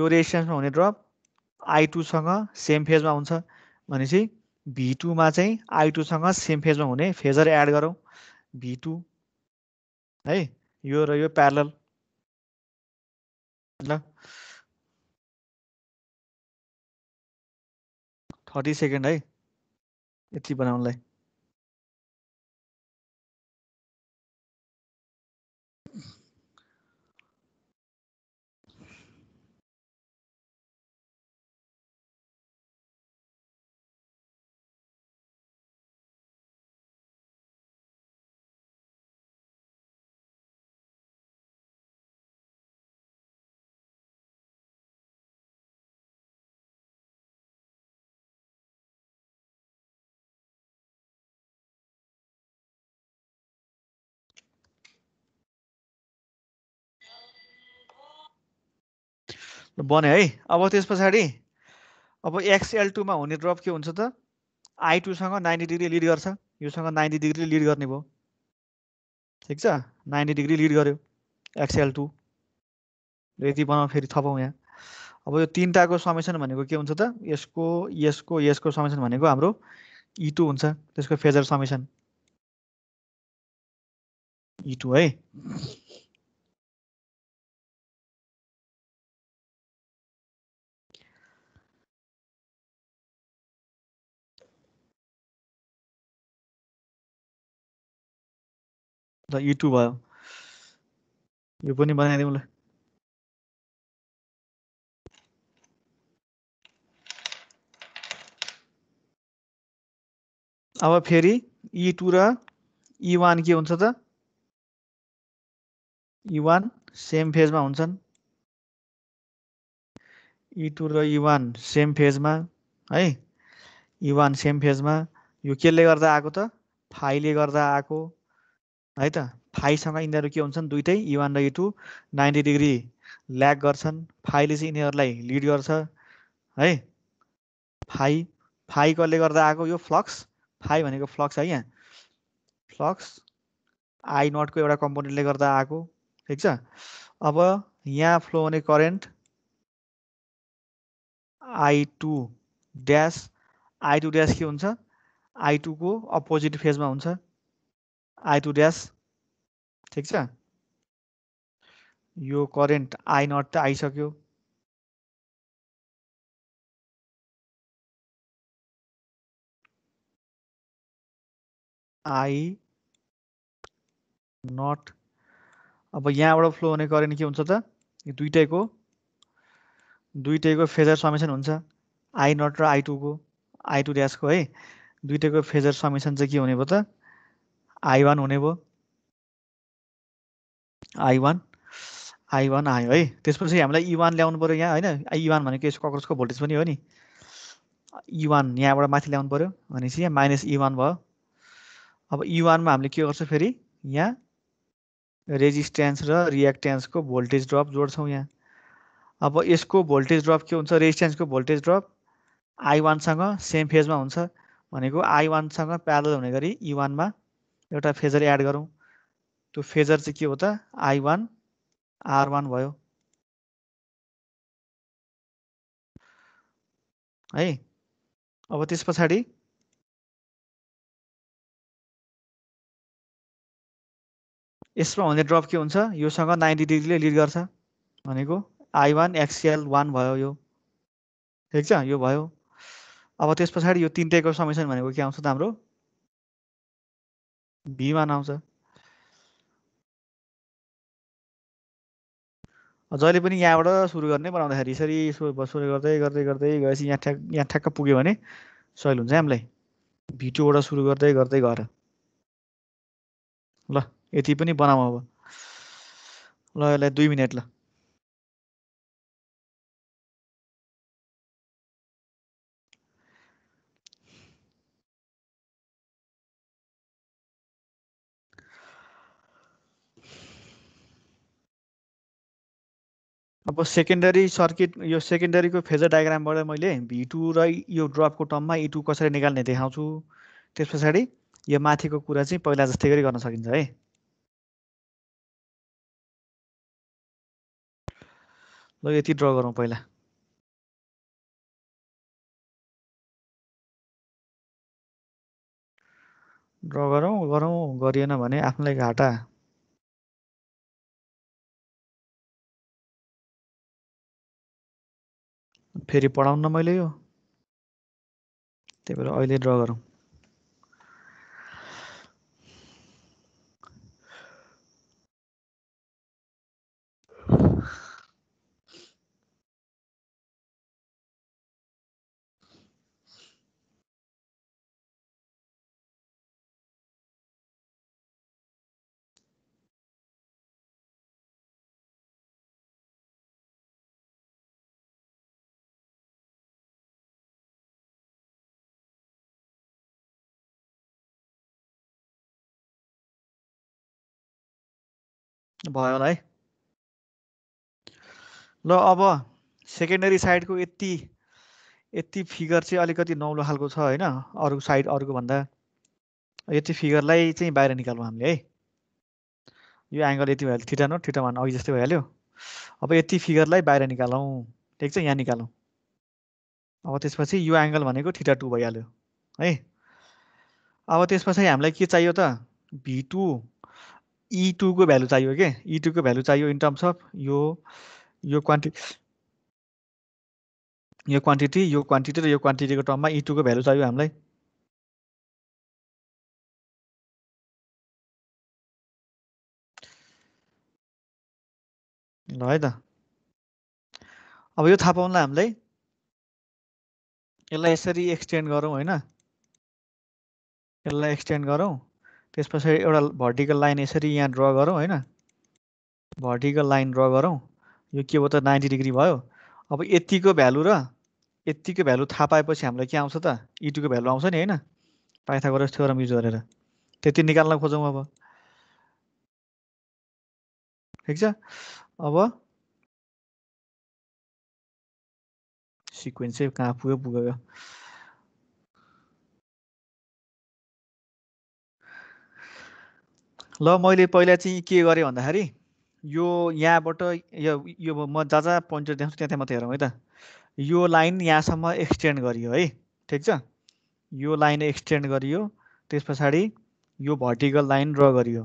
यो रेजिस्टेन्समा हुने ड्रप आई टूसँग सेम फेजमा हुन्छ भनेपछि भी टूमा चाहिँ आई टूसँग सेम फेजमा हुने फेजर एड गरौँ भी टू है यो र यो प्यारल ल थर्टी सेकेन्ड है यति बनाउनलाई बन्यो है अब त्यस पछाडि अब एक्सएल टूमा हुने ड्रप के हुन्छ त आई टूसँग नाइन्टी डिग्री लिड गर्छ योसँग नाइन्टी डिग्री लिड गर्ने भयो ठिक छ नाइन्टी डिग्री लिड गर्यो एक्सएल टू यति बनाऊ फेरि थपौँ यहाँ अब यो तिनवटाको समेसन भनेको के हुन्छ त यसको यसको यसको समेसन भनेको हाम्रो टू e हुन्छ त्यसको phasor summation E e two है र यु टू भयो यो पनि बनाइदिउँला अब फेरि यी टु र इ वान के हुन्छ त इ वान सेम फेजमा हुन्छन् इ टू र इ वान सेम फेजमा है इ वान सेम फेजमा यो केले गर्दा आएको त फाइले गर्दा आएको है त फाइसँग यिनीहरू के हुन्छन् दुइटै यु वान र U two ninety degree lag गर्छन् फाइले चाहिँ यिनीहरूलाई लिड गर्छ है फाइ फाइ कसले गर्दा आएको यो फ्लक्स फाइ भनेको फ्लक्स है यहाँ फ्लक्स आई नटको एउटा कम्पोनेन्टले गर्दा आएको ठिक छ अब यहाँ फ्लो हुने current I two dash I two dash के हुन्छ आई टूको अपोजिट फेजमा हुन्छ आई टु ड्यास ठिक छ यो करेन्ट आई नट त आइसक्यो आई नट अब यहाँबाट फ्लो हुने करेन्ट के हुन्छ त यो दुइटैको दुइटैको फेजर समेसन हुन्छ आई नट र आई टूको आई टू ड्यासको है दुइटैको फेजर समेसन चाहिँ के हुने भयो त आई वान हुने भयो आई वान आई वान आयो है त्यसपछि हामीलाई इ वान ल्याउनु पऱ्यो यहाँ होइन इ भनेको यसको ककरसको भोल्टेज पनि हो नि इ यहाँबाट माथि ल्याउनु पऱ्यो भनेपछि यहाँ माइनस इ भयो अब इ वानमा हामीले के गर्छौँ फेरि यहाँ रेजिस्ट्यान्स र रियाक्टेन्सको भोल्टेज ड्रप जोड्छौँ यहाँ अब यसको भोल्टेज ड्रप के हुन्छ रेजिस्ट्यान्सको भोल्टेज ड्रप आई वानसँग सेम फेजमा हुन्छ भनेको आई वानसँग प्यारल हुने गरी इ वानमा एउटा फेजर एड गरौँ त्यो फेजर चाहिँ के हो त आई वान आर वान भयो है अब त्यस पछाडि यसमा हुने ड्रप के हुन्छ योसँग नाइन्टी डिग्रीले लिड गर्छ भनेको आई वान एक्सएल वान भयो यो ठिक छ यो भयो अब त्यस पछाडि यो तिनटैको समेसन भनेको के आउँछ त हाम्रो बी आउँछ जहिले पनि यहाँबाट सुरु गर्ने बनाउँदाखेरि यसरी सुरु गर्दै गर्दै गर्दै गएपछि यहाँ ठ्याक यहाँ ठ्याक्क पुग्यो भने सहिलो हुन्छ हामीलाई भिटोबाट सुरु गर्दै गर्दै गएर ल यति पनि बनाऊ अब ल यसलाई दुई मिनट ल अब सेकेन्डरी सर्किट यो सेकेन्डरीको फेजर डायग्रामबाट मैले भी टू र यो ड्रपको टर्ममा इटु कसरी निकाल्ने देखाउँछु त्यस पछाडि यो माथिको कुरा चाहिँ पहिला जस्तै गरी गर्न सकिन्छ है ल यति ड्र गरौँ पहिला ड्र गरौँ गरौँ गरिएन भने आफ्नोलाई घाटा फेरि पढाउन मैले यो त्यही भएर अहिले ड्र गरौँ भयो होला है ल अब सेकेन्डरी साइडको यति यति फिगर चाहिँ अलिकति नौलो खालको छ होइन अरू साइड अरूको भन्दा यति फिगरलाई चाहिँ बाहिर निकालौँ हामीले है यो एङ्गल यति भइहाल्यो ठिटा न ठिटा भन्नु अघि जस्तै भइहाल्यो अब यति फिगरलाई बाहिर निकालौँ ठिक छ यहाँ निकालौँ अब त्यसपछि यो एङ्गल भनेको ठिटा टू भइहाल्यो है अब त्यसपछि हामीलाई के चाहियो त भी टू इ टूको भ्यालु चाहियो के इ टूको भ्यालु चाहियो इन टर्म्स अफ यो यो क्वान्टिटी यो क्वान्टिटी यो क्वान्टिटी र यो क्वान्टिटीको टर्ममा इ टूको भ्यालु चाहियो हामीलाई ल है त अब यो थाहा पाउनलाई हामीलाई यसलाई यसरी एक्सटेन्ड गरौँ होइन यसलाई एक्सटेन्ड गरौँ त्यस पछाडि एउटा भर्टिकल लाइन यसरी यहाँ ड्र गरौँ होइन भर्टिकल लाइन ड्र गरौँ यो के भयो त नाइन्टी डिग्री भयो अब यतिको भ्यालु र यतिको भ्यालु थाहा पाएपछि हामीलाई के आउँछ त इटुको e भ्यालु आउँछ नि होइन पाइथागोरस थ्योरम युज गरेर त्यति निकाल्न खोजौँ अब ठिक छ अब सिक्वेन्स चाहिँ कहाँ पुग्यो पुग्यो ल मैले पहिला चाहिँ के गरेँ भन्दाखेरि यो यहाँबाट यो यो म जहाँ जहाँ पोइन्ट देखाउँछु त्यहाँ त्यहाँ मात्रै हेरौँ है त यो लाइन यहाँसम्म एक्सटेन्ड गरियो है ठिक छ यो लाइन एक्सटेन्ड गरियो त्यस पछाडि यो भर्टिकल लाइन ड्र गरियो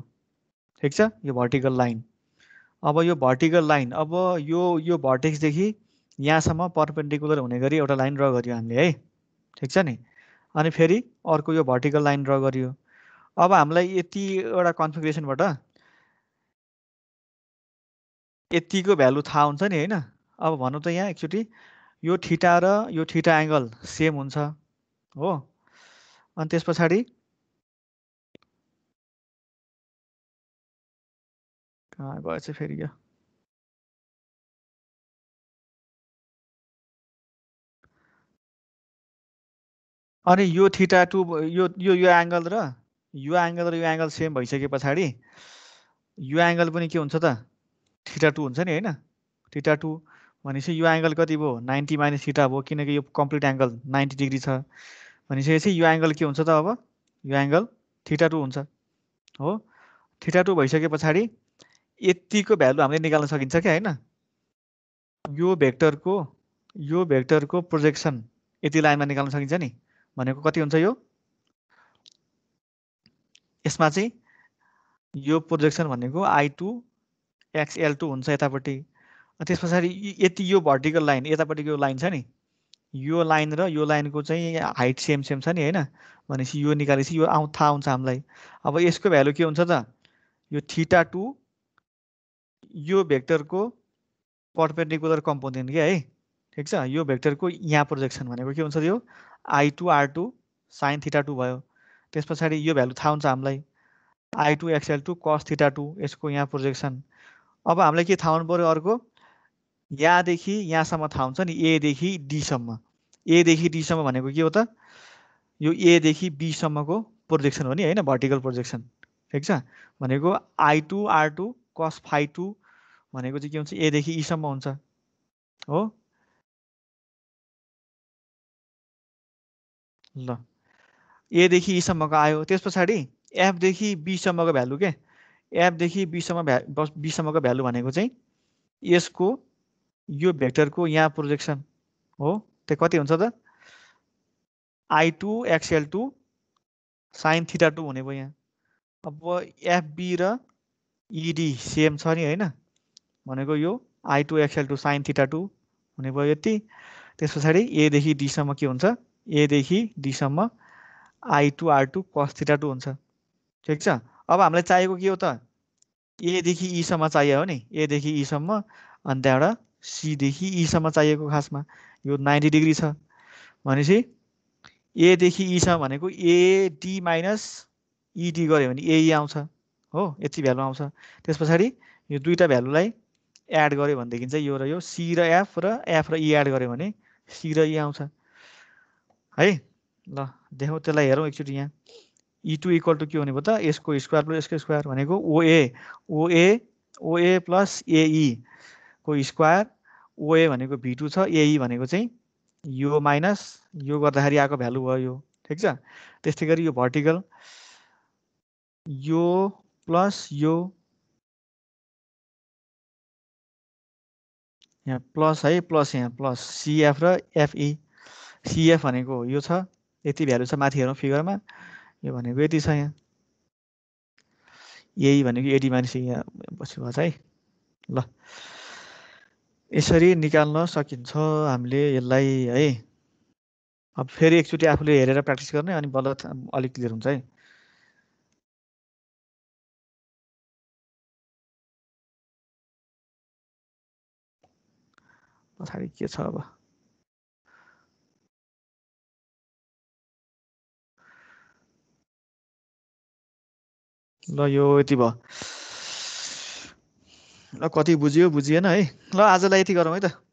ठिक छ यो भर्टिकल लाइन अब यो भर्टिकल लाइन अब यो यो भर्टेक्सदेखि यहाँसम्म पर्पेन्डिकुलर हुने गरी एउटा लाइन ड्र गरियो हामीले है ठिक छ नि अनि फेरि अर्को यो भर्टिकल लाइन ड्र गरियो अब हामीलाई यति एउटा यतिको भ्यालु थाहा हुन्छ नि होइन अब भनौँ त यहाँ एकचोटि यो ठिटा र यो ठिटा एङ्गल सेम हुन्छ हो अनि त्यस पछाडि कहाँ गएछ फेरि यो अनि यो ठिटा टु यो यो एङ्गल र यो एङ्गल र यो एङ्गल सेम भइसके पछाडि यो एङ्गल पनि के हुन्छ त थिटा टू हुन्छ नि होइन थिटा टू भनेपछि यो एङ्गल कति भयो नाइन्टी माइनस थिटा भयो किनकि यो कम्प्लिट एङ्गल नाइन्टी डिग्री छ भनिसकेपछि यो एङ्गल के हुन्छ त अब यो एङ्गल थिटा टू हुन्छ हो थिटा टू भइसके पछाडि यतिको भ्यालु हामीले निकाल्न सकिन्छ क्या होइन यो भेक्टरको यो भेक्टरको प्रोजेक्सन यति लाइनमा निकाल्न सकिन्छ नि भनेको कति हुन्छ यो यसमा चाहिँ यो प्रोजेक्सन भनेको आई टू एक्स टू हुन्छ यतापट्टि त्यस पछाडि यति यो भर्टिकल लाइन यतापट्टिको लाइन छ नि यो लाइन र यो लाइनको चाहिँ हाइट सेम सेम छ नि होइन भनेपछि यो निकालेपछि यो आउँ थाहा हुन्छ हामीलाई अब यसको भ्यालु के हुन्छ त यो थिटा टू यो भेक्टरको पर्पेन्डिकुलर कम्पोनेन्ट क्या है ठिक छ यो भेक्टरको यहाँ प्रोजेक्सन भनेको के हुन्छ त्यो I two R two sine theta two भयो त्यस पछाडि यो भ्यालु थाहा हुन्छ हामीलाई I two XL two cos theta two यसको यहाँ प्रोजेक्सन अब हामीलाई के थाहा हुनु पऱ्यो अर्को यहाँदेखि यहाँसम्म थाहा हुन्छ नि एदेखि डीसम्म एदेखि डीसम्म भनेको के हो त यो एदेखि बीसम्मको प्रोजेक्सन हो नि होइन भर्टिकल प्रोजेक्सन ठिक छ भनेको आई टू आर टू कस फाइ टू भनेको चाहिँ के हुन्छ एदेखि ईसम्म e हुन्छ हो ल एदेखि इसम्मको e आयो त्यस पछाडि एफदेखि बीसम्मको भ्यालु के एफदेखि बीसम्म भ्या बीसम्मको भ्यालु भनेको चाहिँ यसको यो भेक्टरको यहाँ प्रोजेक्सन हो त्यो कति हुन्छ त I two XL two sine theta two हुने भयो यहाँ अब एफबी र इडी e सेम छ नि होइन भनेको यो I two XL two sine theta two हुने भयो यति त्यस पछाडि एदेखि डीसम्म के हुन्छ एदेखि डीसम्म I two R two cos theta two हुन्छ ठिक छ अब हामीलाई चाहिएको के हो त एदेखि ईसम्म e चाहियो हो नि एदेखि ईसम्म e अनि त्यहाँबाट सीदेखि ईसम्म e चाहिएको खासमा यो नाइन्टी डिग्री छ भनेपछि एदेखि ईसम्म भनेको एडी माइनस इडी गऱ्यो भने एई आउँछ हो यति भ्यालु आउँछ त्यस पछाडि यो दुईवटा भ्यालुलाई एड गऱ्यो भनेदेखि चाहिँ यो र यो सी र एफ र एफ र ई एड गऱ्यो भने सी र ई आउँछ है ल देखाउँ त्यसलाई हेरौँ एकचोटि यहाँ इ टू इक्वल टु के हुने भयो त यसको स्क्वायर प्लस यसको स्क्वायर भनेको ओए ओए ओए प्लस एई को स्क्वायर ओए भनेको भी टू छ एई e भनेको चाहिँ यो माइनस यो गर्दाखेरि आएको भ्यालु भयो यो ठिक छ त्यस्तै गरी यो भर्टिकल यो प्लस यो यहाँ प्लस है प्लस यहाँ प्लस सिएफ र एफई सिएफ e। भनेको यो छ यति भ्यालु छ माथि हेरौँ फिगरमा यो भनेको यति छ यहाँ यही भनेको एडी मानिस यहाँ बस्नुभएको छ है ल यसरी निकाल्न सकिन्छ हामीले यसलाई है अब फेरि एकचोटि आफूले हेरेर प्र्याक्टिस गर्ने अनि बल्ल अलिक क्लियर हुन्छ है पछाडि के छ अब ल यो यति भयो ल कति बुझ्यो बुझिएन है ल आजलाई यति गरौँ है त